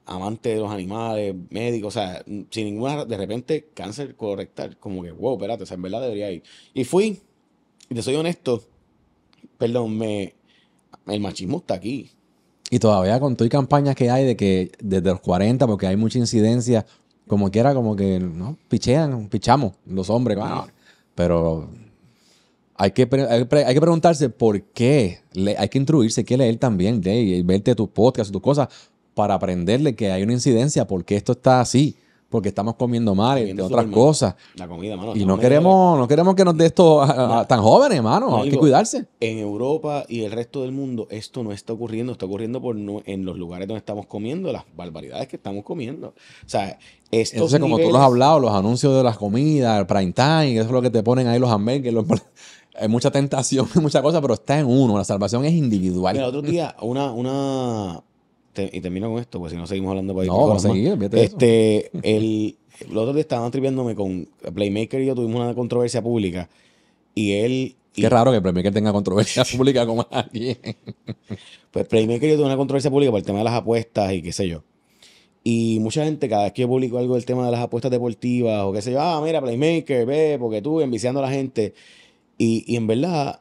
B: amante de los animales, médico, o sea, sin ninguna, de repente, cáncer colorectal. Como que, wow, espérate, o sea, en verdad debería ir. Y fui, y te soy honesto, perdón, me, el machismo está aquí.
A: Y todavía con y campañas que hay de que desde los 40, porque hay mucha incidencia, como quiera, como que, ¿no? Pichean, pichamos los hombres. pero hay que, hay que, preguntarse por qué. hay que instruirse, hay que leer también, y verte tus podcasts, tus cosas, para aprenderle que hay una incidencia, porque esto está así porque estamos comiendo mal y otras cosas.
B: La comida, Y no queremos,
A: no queremos que nos dé esto tan jóvenes, hermano. Hay que cuidarse.
B: En Europa y el resto del mundo esto no está ocurriendo. Está ocurriendo por en los lugares donde estamos comiendo, las barbaridades que estamos comiendo. O sea, Entonces, como tú lo has
A: hablado, los anuncios de las comidas, el prime time, eso es lo que te ponen ahí los hamburgues, los... [LAUGHS] Hay mucha tentación, [LAUGHS] mucha cosa, pero está en uno. La salvación es individual. el otro
B: día, una, una, y termino con esto, porque si no seguimos hablando para No, pues vamos a seguir, Este, el, otro día estaban atribuyéndome con Playmaker y yo tuvimos una controversia pública y él. Qué raro que
A: Playmaker tenga controversia [LAUGHS]
B: pública con alguien. pues Playmaker y yo tuve una controversia pública por el tema de las apuestas y qué sé yo. Y mucha gente, cada vez que yo publico algo del tema de las apuestas deportivas o qué sé yo, ah, mira, Playmaker, ve, porque tú enviciando a la gente. Y, en verdad,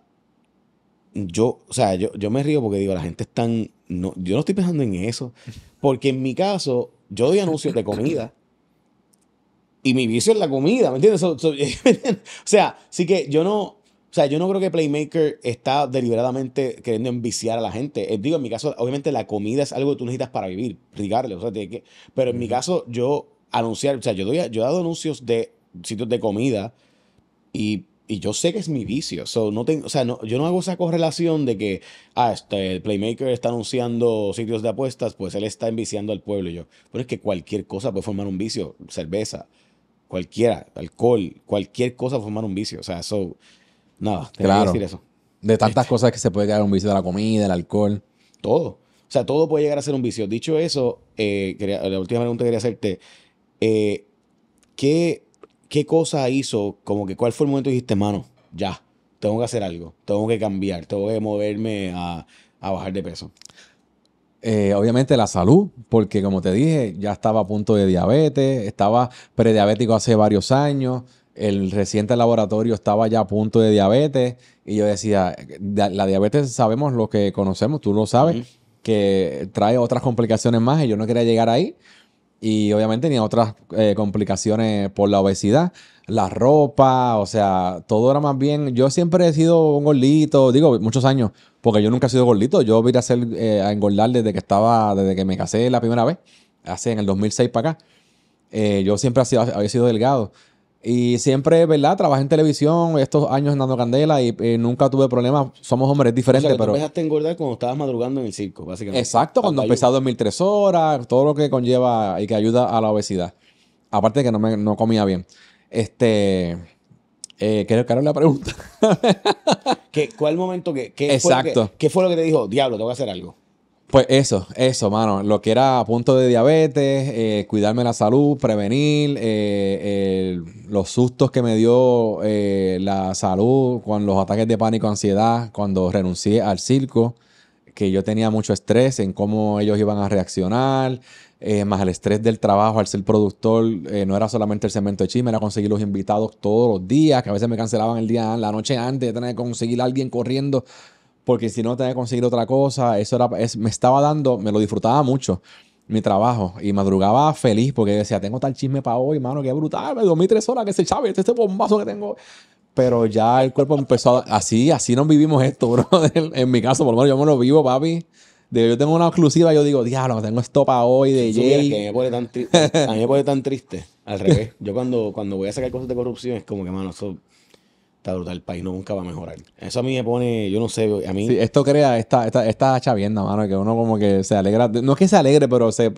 B: yo, o sea, yo, yo me río porque digo, la gente es tan no, yo no estoy pensando en eso. Porque en mi caso, yo doy anuncios de comida. Y mi vicio es la comida, ¿me entiendes? [LAUGHS] O sea, sí que yo no. O sea, yo no creo que Playmaker está deliberadamente queriendo enviciar a la gente. Eh, digo, en mi caso, obviamente la comida es algo que tú necesitas para vivir, rigarle. O sea, que, pero en mi caso, yo anunciar, o sea, yo, doy, yo he dado anuncios de sitios de comida y y yo sé que es mi vicio. So, no tengo, o sea, yo no hago esa correlación de que, ah, este, el Playmaker está anunciando sitios de apuestas, pues él está enviciando al pueblo. Y yo, pero es que cualquier cosa puede formar un vicio. Cerveza, cualquiera, alcohol, cualquier cosa puede formar un vicio. O sea, eso, nada, claro. eso.
A: De tantas cosas que se puede quedar un vicio de la comida, el alcohol.
B: Todo. O sea, todo puede llegar a ser un vicio. Dicho eso, eh, quería, la última pregunta que quería hacerte. Eh, ¿Qué ¿qué cosa hizo? Como que cuál fue el momento que dijiste, mano, ya, tengo que hacer algo, tengo que cambiar, tengo que moverme a, a bajar de peso.
A: Eh, obviamente la salud, porque como te dije, ya estaba a punto de diabetes, estaba prediabético hace varios años, el reciente laboratorio estaba ya a punto de diabetes y yo decía, la diabetes sabemos lo que conocemos, tú lo sabes, que trae otras complicaciones más y yo no quería llegar ahí y obviamente tenía otras eh, complicaciones por la obesidad, la ropa, o sea, todo era más bien, yo siempre he sido un gordito, digo, muchos años, porque yo nunca he sido gordito, yo vine a, eh, a engordar desde que estaba, desde que me casé la primera vez, hace en el 2006 para acá, eh, yo siempre ha había sido delgado, y siempre, ¿verdad? Trabajé en televisión estos años en Candela y eh, nunca tuve problemas. Somos hombres diferentes, pero. Tú
B: engordar cuando estabas madrugando en el circo, básicamente. Exacto, cuando
A: empecé a dormir tres horas, todo lo que conlleva y que ayuda a la obesidad. Aparte de que no, me, no comía bien. Este. Eh, creo que la pregunta.
B: ¿Cuál momento? Que, Exacto. ¿Qué fue lo que te dijo? Diablo, tengo que hacer algo.
A: Pues eso, eso, mano. Lo que era a punto de diabetes, eh, cuidarme la salud, prevenir eh, los sustos que me dio eh, la salud con los ataques de pánico, ansiedad, cuando renuncié al circo, que yo tenía mucho estrés en cómo ellos iban a reaccionar, más el estrés del trabajo al ser productor, no era solamente el cemento de chisme, era conseguir los invitados todos los días, que a veces me cancelaban el día, la noche antes, de tener que conseguir a alguien corriendo porque si no tenía que conseguir otra cosa, eso era, es, me estaba dando, me lo disfrutaba mucho mi trabajo y madrugaba feliz porque decía, tengo tal chisme para hoy, mano, qué brutal, me dormí tres horas, que se chave, este, este bombazo que tengo. Pero ya el cuerpo empezó a, así, así no vivimos esto, [LAUGHS] bro. En, mi caso, por lo menos yo me lo vivo, papi. De, yo tengo una exclusiva, yo digo, diablo, tengo esto para hoy de Jay. tan
B: a mí me pone tan triste, al revés. Yo cuando, cuando voy a sacar cosas de corrupción es como que, mano, eso está brutal. El país nunca va a mejorar. Eso a mí me pone, yo no sé, a mí. esto crea
A: esta, esta, esta chavienda, mano, que uno como que se alegra. No es que se alegre, pero se.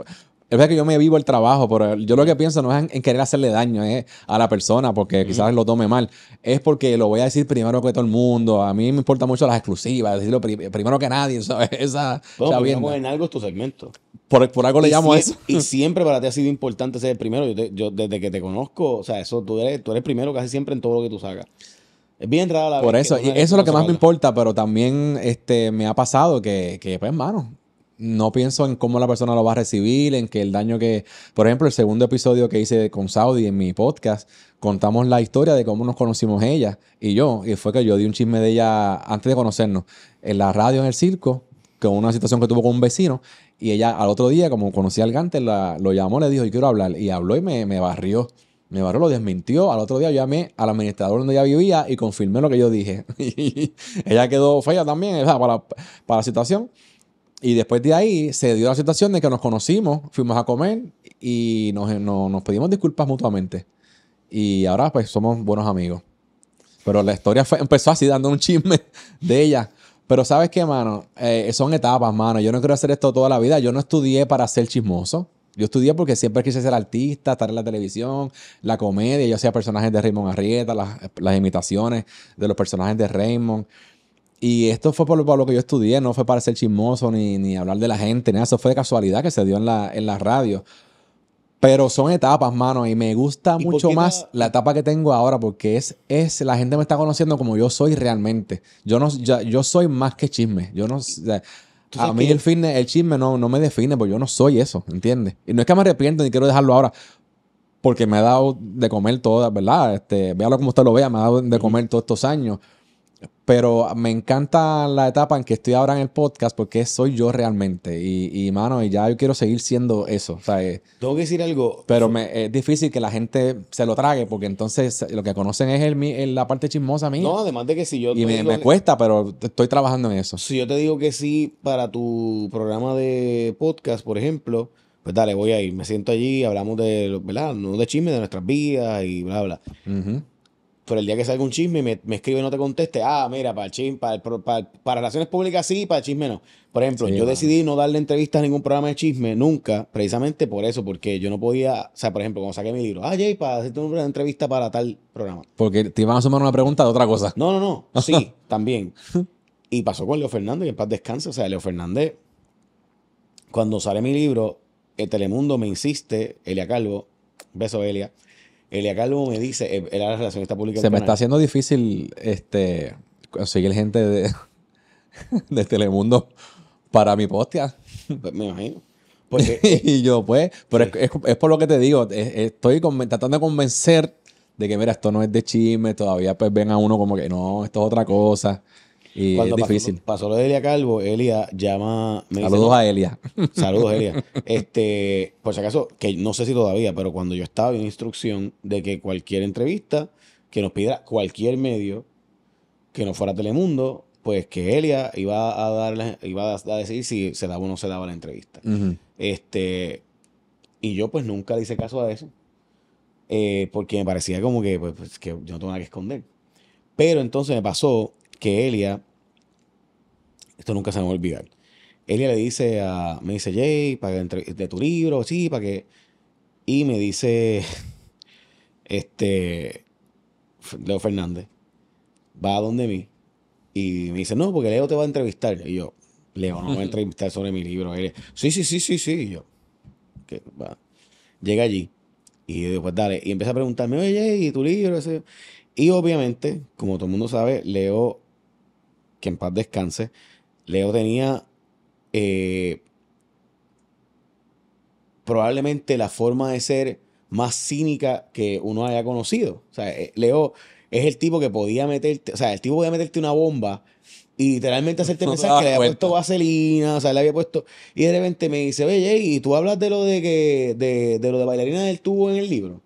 A: Es verdad que yo me vivo el trabajo, pero yo lo que pienso no es en, querer hacerle daño eh, a la persona porque quizás lo tome mal. Es porque lo voy a decir primero que todo el mundo. A mí me importa mucho las exclusivas, decirlo primero que nadie. ¿sabes?
B: [LAUGHS] Esa bueno, en algo es tu segmento.
A: Por, por algo le llamo eso. Y
B: [LAUGHS] siempre para ti ha sido importante ser el primero. Yo, yo desde que te conozco, o sea, eso tú eres, tú eres primero casi siempre en todo lo que tú sacas bien la Por eso, y eso es lo que más me
A: importa, pero también este, me ha pasado que, pues, hermano, no pienso en cómo la persona lo va a recibir, en que el daño que, por ejemplo, el segundo episodio que hice con Saudi en mi podcast, contamos la historia de cómo nos conocimos ella y yo, y fue que yo di un chisme de ella antes de conocernos en la radio en el circo, con una situación que tuvo con un vecino, y ella al otro día, como conocía al Gante, la, lo llamó, le dijo, yo quiero hablar, y habló y me barrió barrio lo desmintió. Al otro día llamé al administrador donde ella vivía y confirmé lo que yo dije. [LAUGHS] ella quedó fea también para, para la situación. Y después de ahí se dio la situación de que nos conocimos, fuimos a comer y nos, pedimos disculpas mutuamente. Y ahora pues somos buenos amigos. Pero la historia empezó así dando un chisme [LAUGHS] de ella. Pero sabes qué, mano, eh, son etapas, mano. Yo no quiero hacer esto toda la vida. Yo no estudié para ser chismoso. Yo estudié porque siempre quise ser artista, estar en la televisión, la comedia. Yo hacía personajes de Raymond Arrieta, las, imitaciones de los personajes de Raymond. Y esto fue por, lo que yo estudié, no fue para ser chismoso ni, ni hablar de la gente, nada. Eso fue de casualidad que se dio en la, en la radio. Pero son etapas, mano, y me gusta mucho más la etapa que tengo ahora porque es, es la gente me está conociendo como yo soy realmente. Yo no yo, soy más que chisme. Yo no sé a mí el fin el chisme no, no me define, porque yo no soy eso, ¿entiendes? Y no es que me arrepiento ni quiero dejarlo ahora, porque me ha dado de comer todas, ¿verdad? Este, véalo como usted lo vea, me ha dado de comer todos estos años. Pero me encanta la etapa en que estoy ahora en el podcast porque soy yo realmente. Y, mano, y ya yo quiero seguir siendo eso. O eh. Tengo que decir algo. Pero es difícil que la gente se lo trague porque entonces lo que conocen es el, la parte chismosa mía. No, además de que si yo. Y me,
B: cuesta, pero estoy trabajando en eso. Si yo te digo que sí para tu programa de podcast, por ejemplo, pues dale, voy a ir. Me siento allí, hablamos de, ¿verdad? No de chisme, de nuestras vidas y bla, bla. Pero el día que salga un chisme y me, escribe y no te conteste, ah, mira, para para, relaciones públicas sí, para chisme no. Por ejemplo, yo decidí no darle entrevistas a ningún programa de chisme nunca, precisamente por eso, porque yo no podía, o sea, por ejemplo, cuando saqué mi libro, ah, Jay, para hacerte una entrevista para tal programa. Porque te iban a sumar una pregunta de otra cosa. No, no, no, [LAUGHS] sí, también. Y pasó con Leo Fernández, que en paz descanse, o sea, Leo Fernández, cuando sale mi libro, el Telemundo me insiste, Elia Calvo, beso Elia, Elia Calvo me dice, era eh, la está pública. Se me está haciendo
A: difícil este, conseguir gente de, [LAUGHS] de Telemundo para mi postia. Pues me imagino. [LAUGHS] y eh, yo, pues, pero es, es, por lo que te digo, estoy tratando de convencer de que, mira, esto no es de chisme, todavía pues ven a uno como que no, esto es otra cosa. Y Cuando difícil.
B: Pasó, lo de Elia Calvo, Elia llama. Saludos a Elia. [LAUGHS] Saludos, Elia. Este, por si acaso, que no sé si todavía, pero cuando yo estaba en instrucción de que cualquier entrevista que nos pidiera cualquier medio que no fuera Telemundo, pues que Elia iba a dar, iba a decir si se daba o no se daba la entrevista. Este, y yo pues nunca hice caso a eso. Eh, porque me parecía como que, pues, pues, que yo no tengo nada que esconder. Pero entonces me pasó que Elia, esto nunca se me va a olvidar, Elia le dice a, me dice, Jay, para de tu libro, sí, para que, y me dice, [LAUGHS] este, Leo Fernández, va a donde mí, y me dice, no, porque Leo te va a entrevistar, y yo, Leo, no me va a [LAUGHS] entrevistar sobre mi libro, Elia, sí, sí, sí, sí, sí, y yo, que va. llega allí, y después pues dale, y empieza a preguntarme, oye, Jay, ¿y tu libro? Y obviamente, como todo el mundo sabe, Leo que en paz descanse, Leo tenía eh, probablemente la forma de ser más cínica que uno haya conocido. O sea, eh, Leo es el tipo que podía meterte, o sea, el tipo podía meterte una bomba y literalmente hacerte [LAUGHS] pensar que le había puesto vaselina, o sea, le había puesto. Y de repente me dice, oye, y tú hablas de lo de De, lo de bailarina del tubo en el libro.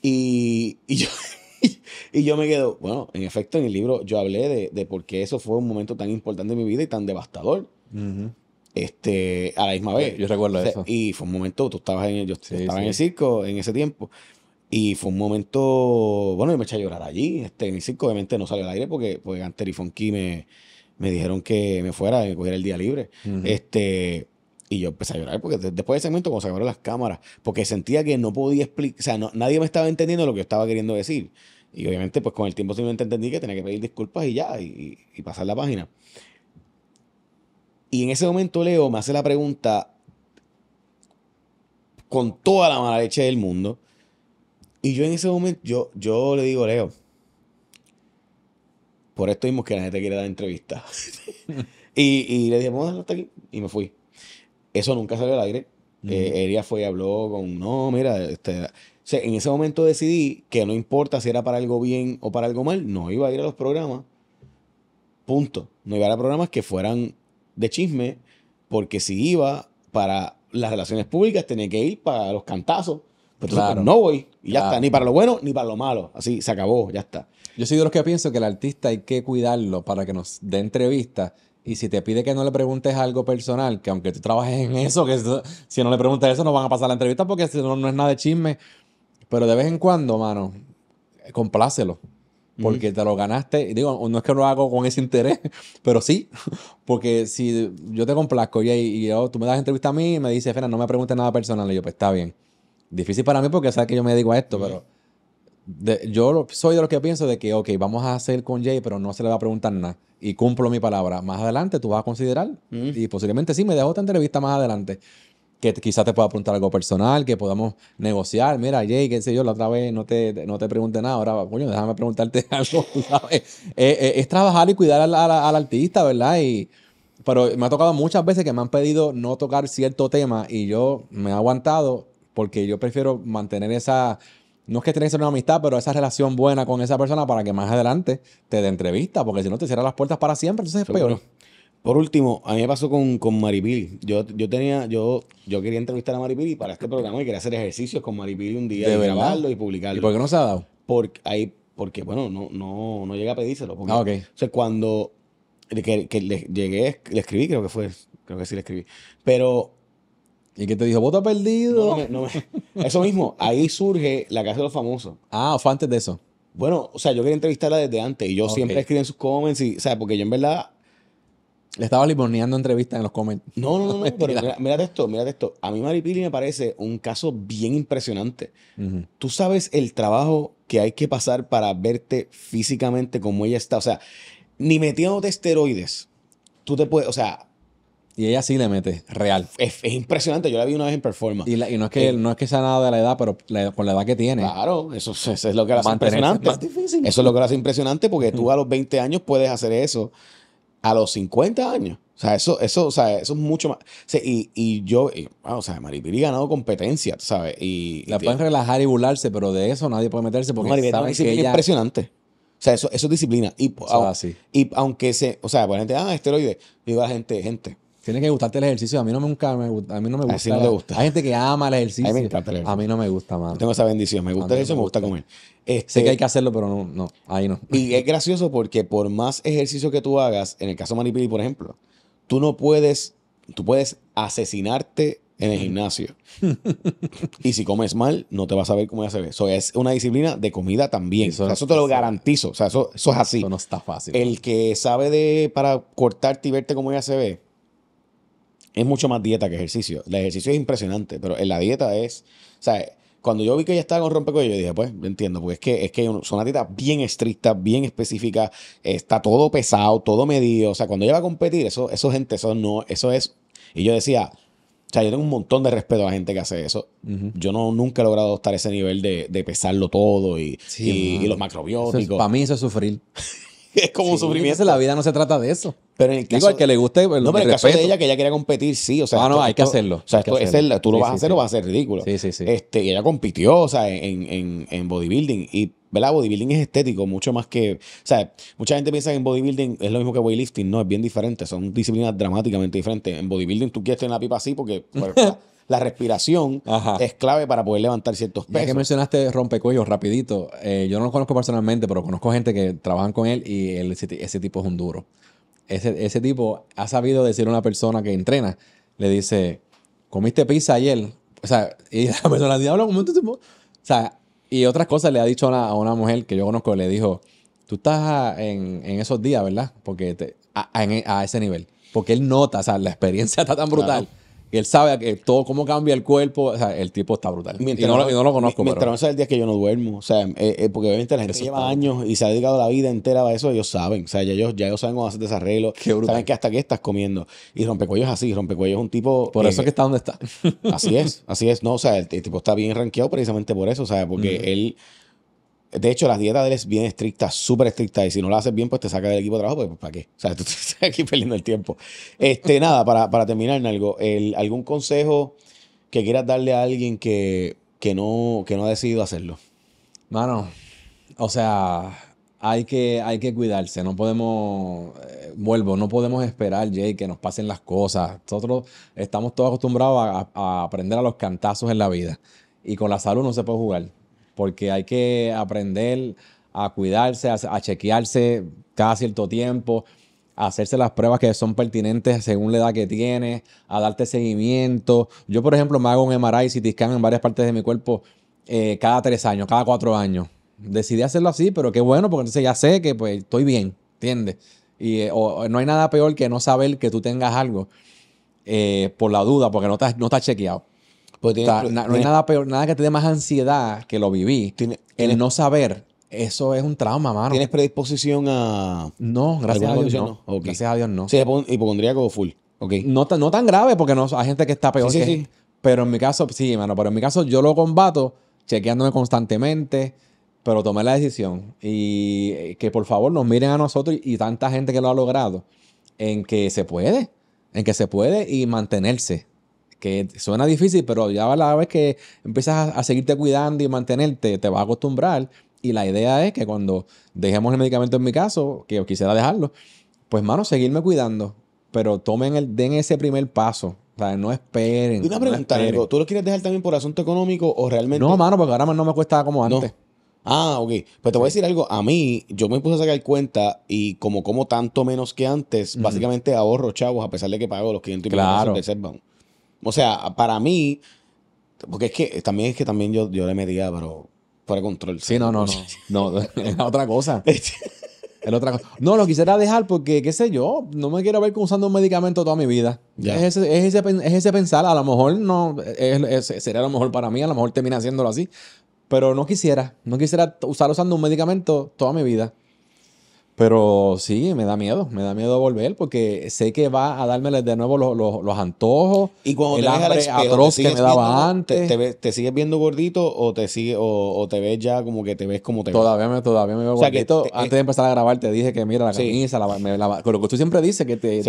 B: y yo, [LAUGHS] [LAUGHS] y yo me quedo, bueno, en efecto, en el libro yo hablé de, de por qué eso fue un momento tan importante en mi vida y tan devastador. Este, a la misma vez. Yo recuerdo eso. Y fue un momento, tú estabas en yo estaba en el circo en ese tiempo. Y fue un momento, bueno, yo me eché a llorar allí. Este, en el circo obviamente no sale al aire porque, porque Anter y me, me dijeron que me fuera, que cogiera el día libre. Este, y yo empecé a llorar porque después de ese momento, cuando se acabaron las cámaras, porque sentía que no podía explicar, o sea, nadie me estaba entendiendo lo que yo estaba queriendo decir. Y obviamente, pues con el tiempo simplemente entendí que tenía que pedir disculpas y ya, y, pasar la página. Y en ese momento Leo me hace la pregunta con toda la mala leche del mundo. Y yo en ese momento, yo, yo le digo, Leo, por esto mismo que la gente quiere dar entrevistas. [LAUGHS] y, le dije, vamos a hasta aquí. Y me fui. Eso nunca salió al aire. Eh, ella fue y habló con, no, mira, este, en ese momento decidí que no importa si era para algo bien o para algo mal, no iba a ir a los programas. Punto. No iba a, ir a programas que fueran de chisme, porque si iba para las relaciones públicas tenía que ir para los cantazos. Pero pues, no voy. Y ya está, ni para lo bueno ni para lo malo. Así se acabó, ya está. Yo soy de los que pienso que
A: el artista hay que cuidarlo para que nos dé entrevistas y si te pide que no le preguntes algo personal, que aunque tú trabajes en eso, que si no le preguntas eso no van a pasar la entrevista porque no, no es nada de chisme. Pero de vez en cuando, mano, complácelo. Porque te lo ganaste. Digo, no es que lo hago con ese interés, [LAUGHS] pero sí. Porque si yo te complazco y, y oh, tú me das entrevista a mí y me dice, Fena, no me preguntes nada personal. Y yo, pues está bien. Difícil para mí porque sabes que yo me dedico a esto, pero yo soy de los que pienso de que, ok, vamos a hacer con Jay, pero no se le va a preguntar nada y cumplo mi palabra. Más adelante tú vas a considerar, y posiblemente sí, me dejo otra entrevista más adelante, que quizás te pueda preguntar algo personal, que podamos negociar. Mira, Jay, qué sé yo, la otra vez no te, no te pregunté nada, ahora, coño, déjame preguntarte [LAUGHS] algo, ¿sabes? Eh, eh, es, trabajar y cuidar al, artista, ¿verdad? Y, pero me ha tocado muchas veces que me han pedido no tocar cierto tema y yo me he aguantado porque yo prefiero mantener esa no es que tenés una amistad, pero esa relación buena con esa persona para que más adelante
B: te dé entrevista, porque si no te cierra las puertas para siempre, entonces es peor. Por último, a mí me pasó con, con Maripili. Yo, yo tenía, yo, yo quería entrevistar a Maripili para este programa y quería hacer ejercicios con Maripili un día ¿De y grabarlo y publicarlo. ¿Y por qué no se ha dado? Porque porque bueno, no, no, no llegué a pedírselo. ah, ok. O sea, cuando le llegué, le escribí, creo que fue, creo que sí le escribí. Pero ¿Y que te dijo? ¿Voto perdido? [LAUGHS] Eso mismo, ahí surge la Casa de los Famosos. Ah, fue antes de eso. Bueno, o sea, yo quería entrevistarla desde antes y yo siempre escribí en sus comments y, o sea, porque yo en verdad...
A: Le estaba limoneando entrevistas en los comments.
B: No, no, no, [LAUGHS] pero mira, esto, mira esto. A mí Maripili me parece un caso bien impresionante. Tú sabes el trabajo que hay que pasar para verte físicamente como ella está. O sea, ni metiéndote esteroides, tú te puedes, o sea, y ella
A: sí le mete, real.
B: Es, impresionante, yo la vi una vez en performance. Y, no, es que, eh, no es que sea nada de la edad, pero
A: por la edad que tiene. Claro, eso, es
B: lo que la hace impresionante. Eso es lo que la hace impresionante porque tú a los 20 años puedes hacer eso a los 50 años. O sea, eso, eso, sea, eso es mucho más. y, yo, o sea, Maripiri ha ganado competencia, ¿sabes? Y, la pueden relajar y burlarse, pero de eso nadie puede meterse porque Maripiri, impresionante. O sea, eso, eso es disciplina. Y, o sea, y aunque se, o sea, por la gente, ah, esteroide, digo la gente, gente, tiene que gustarte el ejercicio. A mí no me, nunca me, gusta. A mí no me gusta.
A: Hay gente que ama el ejercicio. A mí no me gusta,
B: mano. tengo esa bendición. Me gusta el ejercicio, me gusta, comer. Este sé que hay que hacerlo, pero no, no, ahí no. Y es gracioso porque por más ejercicio que tú hagas, en el caso de Manipili, por ejemplo, tú no puedes, tú puedes asesinarte en el gimnasio. [LAUGHS] y si comes mal, no te vas a ver cómo ya se ve. Eso es una disciplina de comida también. Eso, te lo garantizo. O sea, eso, es así. no está fácil. El que sabe de para cortarte y verte cómo ya se ve es mucho más dieta que ejercicio. El ejercicio es impresionante, pero en la dieta es. O sea, cuando yo vi que ella estaba con rompecuellos, yo dije, pues, entiendo, porque es que, es que son una dieta bien estricta, bien específica, está todo pesado, todo medido. O sea, cuando ella va a competir, eso, eso gente, eso no, eso es. Y yo decía, o sea, yo tengo un montón de respeto a la gente que hace eso. Yo no, nunca he logrado a ese nivel de, de pesarlo todo y, y, los macrobióticos. para mí eso es sufrir. [LAUGHS] [LAUGHS] es como sí, un sufrimiento. La vida no se trata de eso. Pero en el caso, que le guste. Pues, no, pero en el caso de ella, que ella quiera competir, sí. O sea, ah, no, hay que hacerlo. O sea, esto, tú lo vas a hacer o vas a ser ridículo. Sí, sí, sí. Este, y ella compitió, o sea, en, en, en bodybuilding. Y, ¿verdad? Bodybuilding es estético, mucho más que. O sea, mucha gente piensa que en bodybuilding es lo mismo que weightlifting. No, es bien diferente. Son disciplinas dramáticamente diferentes. En bodybuilding tú quieres tener la pipa así porque. Pues, [LAUGHS] la respiración es clave para poder levantar ciertos pesos. Ya que
A: mencionaste rompecuellos rapidito, eh, yo no lo conozco personalmente, pero conozco gente que trabaja con él y él, ese, tipo es un duro. Ese, ese tipo ha sabido decir a una persona que entrena, le dice, comiste pizza ayer. O sea, [LAUGHS] y la persona ¿cómo tú O sea, y otras cosas le ha dicho a una, mujer que yo conozco, le dijo, tú estás en, en esos días, ¿verdad? Porque e, a, ese nivel. Porque él nota, o sea, la experiencia está tan brutal. Y él sabe que todo cómo cambia el cuerpo. O sea, el tipo está brutal. Mientras, no, lo, conozco. Mientras no
B: sea el día que yo no duermo. O sea, eh, eh, porque obviamente la gente lleva años y se ha dedicado la vida entera a eso. Ellos saben. O sea, ya ellos, ya ellos saben cómo hacer desarreglo. Saben que hasta qué estás comiendo. Y Rompecuello es así. Rompecuello es un tipo. Por eso es que está donde está. así es. Así es. No, o sea, el, tipo está bien ranqueado precisamente por eso. O sea, porque él de hecho, las dieta de él es bien estricta, súper estricta, y si no la haces bien, pues te saca del equipo de trabajo, pues ¿para qué? O sea, [LAUGHS] tú estás aquí perdiendo el tiempo. Este, [LAUGHS] nada, para, para terminar, algo, el, ¿algún consejo que quieras darle a alguien que, que, no, que no ha decidido hacerlo? Mano, o sea, hay que, hay que
A: cuidarse, no podemos, eh, vuelvo, no podemos esperar, Jay, que nos pasen las cosas. Nosotros estamos todos acostumbrados a aprender a los cantazos en la vida, y con la salud no se puede jugar porque hay que aprender a cuidarse, a, chequearse cada cierto tiempo, a hacerse las pruebas que son pertinentes según la edad que tienes, a darte seguimiento. Yo, por ejemplo, me hago un MRI, CT scan en varias partes de mi cuerpo eh, cada tres años, cada cuatro años. Decidí hacerlo así, pero qué bueno, porque entonces ya sé que pues, estoy bien, ¿entiendes? Y eh, no hay nada peor que no saber que tú tengas algo eh, por la duda, porque no estás, no estás chequeado no hay nada peor, nada que te dé más ansiedad que lo viví. el no saber, eso es un trauma, mano. ¿Tienes predisposición a.? No, gracias a Dios. No. Gracias a Dios no. Sí, hipocondríaco full. Okay. No, no tan grave, porque no, hay gente que está peor. Sí, que, sí, Pero en mi caso, sí, mano, pero en mi caso yo lo combato chequeándome constantemente, pero tomé la decisión. Y eh, que por favor nos miren a nosotros y tanta gente que lo ha logrado, en que se puede, en que se puede y mantenerse que suena difícil, pero ya a la vez que empiezas a, seguirte cuidando y mantenerte, te vas a acostumbrar. Y la idea es que cuando dejemos el medicamento en mi caso, que yo quisiera dejarlo, pues mano, seguirme cuidando, pero tomen el, den ese primer
B: paso. O sea, no esperen. una pregunta, ¿tú lo quieres dejar también por asunto económico o realmente? No, mano, porque ahora no me cuesta como antes. Ah, ok. Pero pues te voy a decir algo. A mí, yo me puse a sacar cuenta y como como tanto menos que antes, básicamente ahorro chavos a pesar de que pago los 500 y claro. pesos o sea, para mí, porque es que eh, también es que también yo, yo le medía, pero fuera control. Sí, no, no, no. [LAUGHS] no [LAUGHS] es otra cosa. [LAUGHS] Es
A: otra cosa. No, lo quisiera dejar porque, qué sé yo, no me quiero ver usando un medicamento toda mi vida. Es, ese, es, es, pensar, a lo mejor no, es, sería lo mejor para mí, a lo mejor termina haciéndolo así, pero no quisiera, no quisiera usar usando un medicamento toda mi vida. Pero sí, me da miedo, me da miedo volver porque sé que va a darme de nuevo los, los, antojos. Y cuando el te atroz que me daba antes.
B: Te, te, sigues viendo gordito o te sigue, o, te ves ya como que te ves como te todavía ves? Me, todavía me veo gordito. Eh, antes de empezar a grabar te
A: dije que mira la camisa, lo que tú siempre dices, que te,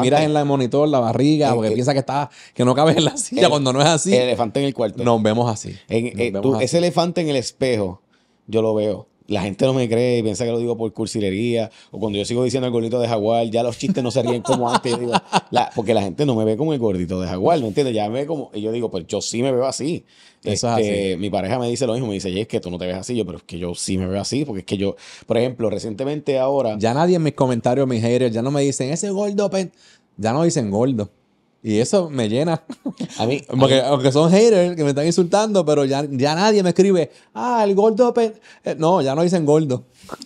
A: miras en el monitor, la barriga, porque piensas que está, que no cabe en la silla cuando no es así. El elefante en el cuarto. Nos vemos así. Eh, así. Ese
B: elefante en el espejo, yo lo veo la gente no me cree y piensa que lo digo por cursilería. O cuando yo sigo diciendo el gordito de jaguar, ya los chistes no se ríen como antes. porque la gente no me ve como el gordito de jaguar, ¿no entiendes? Ya me ve como. Y yo digo, pues yo sí me veo así. Eso este, Mi pareja me dice lo mismo. Me dice, es que tú no te ves así. Yo, pero es que yo sí me veo así. Porque es que yo, por ejemplo, recientemente ahora.
A: Ya nadie en mis comentarios, mis haters, ya no me dicen, ese gordo. Ya no dicen gordo. Y eso me llena. A mí, [LAUGHS] Porque, Aunque son haters que me están insultando, pero ya, ya nadie me escribe, ah, el gordo. Eh, no, ya no dicen gordo.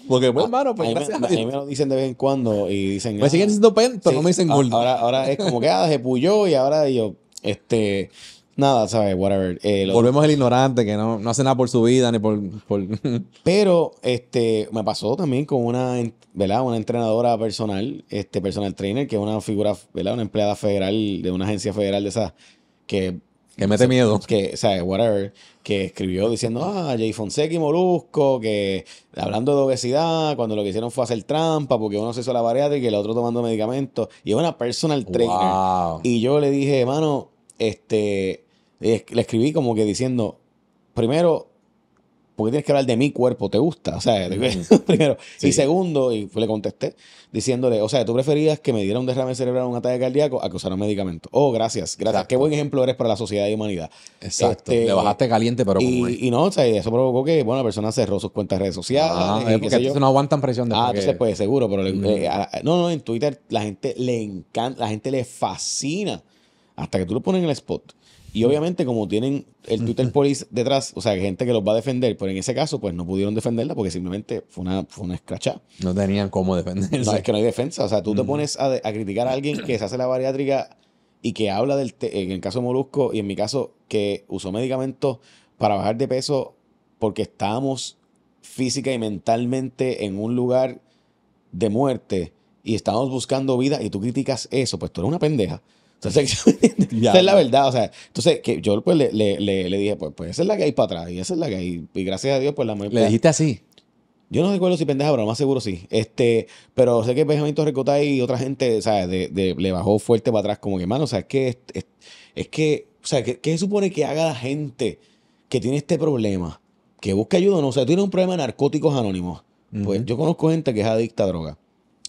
A: Porque, bueno pues, hermano, pues a mí me
B: lo dicen de vez en cuando y dicen. Me pues, ah, siguen diciendo pen, pero no me dicen gordo. Ahora, ahora es como que, ah, se puyó y ahora yo, este. Nada, ¿sabes? Whatever. Eh, Volvemos el ignorante que no, no hace nada por su vida ni por. [LAUGHS] Pero este, me pasó también con una, ¿verdad? una entrenadora personal, este, personal trainer, que es una figura, ¿verdad? una empleada federal de una agencia federal de esas que que mete miedo. que, o whatever, que escribió diciendo, ah, Jay Fonseca y Molusco, que hablando de obesidad, cuando lo que hicieron fue hacer trampa, porque uno se hizo la bariátrica y el otro tomando medicamentos, y es una personal trainer. Wow. Y yo le dije, hermano, este, le escribí como que diciendo, primero, ¿por tienes que hablar de mi cuerpo? ¿Te gusta? O sea, [LAUGHS] primero. Y segundo, y le contesté diciéndole, o sea, tú preferías que me diera un derrame cerebral, un ataque cardíaco, a que usara un medicamento. Oh, gracias, gracias. Qué buen ejemplo eres para la sociedad y humanidad. Exacto. te este, bajaste caliente, pero y, y no, o sea, eso provocó que, bueno, la persona cerró sus cuentas redes sociales. Ah, porque no aguantan presión de Ah, se pues seguro, pero no, no, en Twitter la gente le encanta, la gente le fascina hasta que tú lo pones en el spot y obviamente, como tienen el Twitter [LAUGHS] Police detrás, o sea, gente que los va a defender, pero en ese caso, pues no pudieron defenderla porque simplemente fue una, fue una escrachada. No tenían cómo defenderse. No, es que no hay defensa. O sea, tú te pones a, criticar a alguien que se hace la bariátrica y que habla del. en el caso de Molusco y en mi caso, que usó medicamentos para bajar de peso porque estábamos física y mentalmente en un lugar de muerte y estábamos buscando vida y tú criticas eso, pues tú eres una pendeja. [LAUGHS] esa es la verdad, o sea, entonces que yo pues, le, dije, pues, pues esa es la que hay para atrás y esa es la que hay. Y gracias a Dios, pues la muerte. ¿Le pues, dijiste así? Yo no recuerdo si pendeja, pero más seguro sí. Este, pero sé que Benjamín Torrecota y otra gente, ¿sabes? De, le bajó fuerte para atrás, como que, mano, o sea, es que, es, que, o sea, ¿qué, ¿qué, supone que haga la gente que tiene este problema? Que busca ayuda, no, o sea, tiene un problema de narcóticos anónimos. Pues yo conozco gente que es adicta a droga.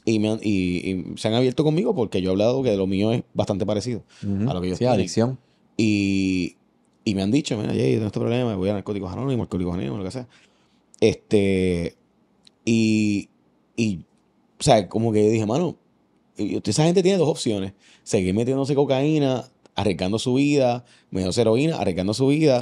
B: Y, me han, y, se han abierto conmigo porque yo he hablado que lo mío es bastante parecido a lo que yo Sí, adicción. Y, y, me han dicho, mira, yo tengo este problema, voy a narcóticos anónimos, alcohólicos anónimos, lo que sea. Este, y, y, o sea, como que dije, mano, esa gente tiene dos opciones. Seguir metiéndose cocaína, arriesgando su vida, metiéndose heroína, arriesgando su vida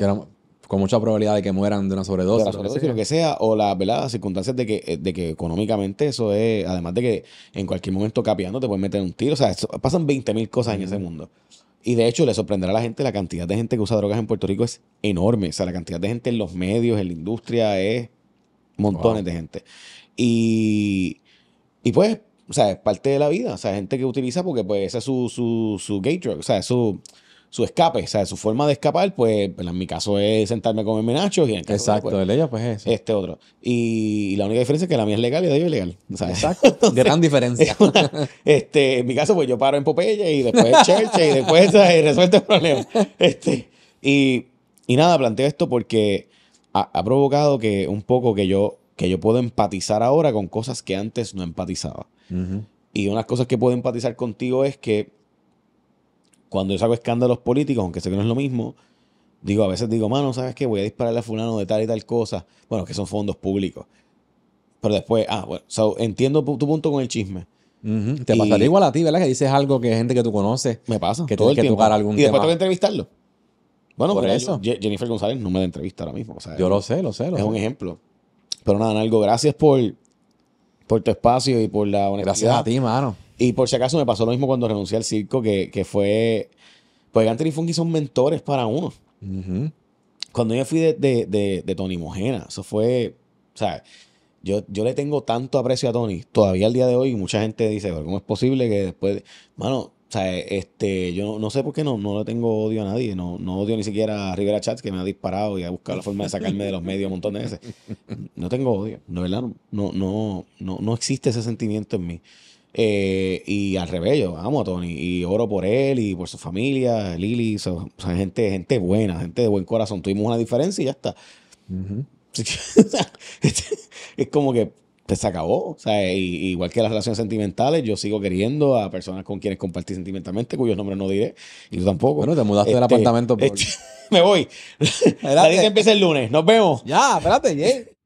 B: con mucha probabilidad de que mueran de una sobredosis. De lo que sea, o la, ¿verdad? las circunstancias de que, eh, de que económicamente eso es, además de que en cualquier momento capeando te pueden meter un tiro, o sea, pasan 20 mil cosas en ese mundo. Y de hecho, le sorprenderá a la gente la cantidad de gente que usa drogas en Puerto Rico es enorme. O sea, la cantidad de gente en los medios, en la industria, es montones de gente. Y, y pues, o sea, es parte de la vida. O sea, gente que utiliza porque pues es su, su, su gay drug. O sea, es su, su escape, o sea, su forma de escapar, pues en mi caso es sentarme con el menacho y en el Exacto, pues, de, ella pues es Este otro. Y, la única diferencia es que la mía es legal y de ella es legal. Exacto, [LAUGHS] gran diferencia. este, en mi caso pues yo paro en Popeye y después Church y después [LAUGHS] resuelto el problema. Este, y, nada, planteo esto porque ha, provocado que un poco que yo, que yo puedo empatizar ahora con cosas que antes no empatizaba. Y unas cosas que puedo empatizar contigo es que cuando yo saco escándalos políticos, aunque sé que no es lo mismo, digo, a veces digo, mano, ¿sabes qué? Voy a dispararle a fulano de tal y tal cosa. Bueno, que son fondos públicos. Pero después, ah, bueno, entiendo tu punto con el chisme. Te pasa igual a ti, ¿verdad? Que dices algo que gente que tú conoces. Me pasa. Que todo tiempo. algún Y después te tengo que entrevistarlo. Bueno, por eso. Jennifer González no me da entrevista ahora mismo. yo lo sé, lo sé. es un ejemplo. Pero nada, algo gracias por, por tu espacio y por la honestidad. Gracias a ti, mano. Y por si acaso me pasó lo mismo cuando renuncié al circo, que, que fue. Pues Gantry y Funky son mentores para uno. Cuando yo fui de, de, de, Tony Mojena, eso fue. O sea, yo, yo le tengo tanto aprecio a Tony todavía al día de hoy. Mucha gente dice, ¿cómo es posible que después. Mano, o sea, este, yo no, sé por qué no, no le tengo odio a nadie. No, no odio ni siquiera a Rivera Chats, que me ha disparado y ha buscado la forma de sacarme de los medios un montón de veces. [LAUGHS] No tengo odio, No, no, no, no existe ese sentimiento en mí. Eh, y al revés, yo amo a Tony y oro por él y por su familia, Lili, son gente, gente buena, gente de buen corazón. Tuvimos una diferencia y ya está. [LAUGHS] es como que pues, se acabó. O sea, igual que las relaciones sentimentales, yo sigo queriendo a personas con quienes compartí sentimentalmente, cuyos nombres no diré, y tú tampoco. Bueno, te mudaste del este, apartamento. Este, [LAUGHS] me voy. La vida empieza el lunes. Nos vemos. Ya, espérate, yeah.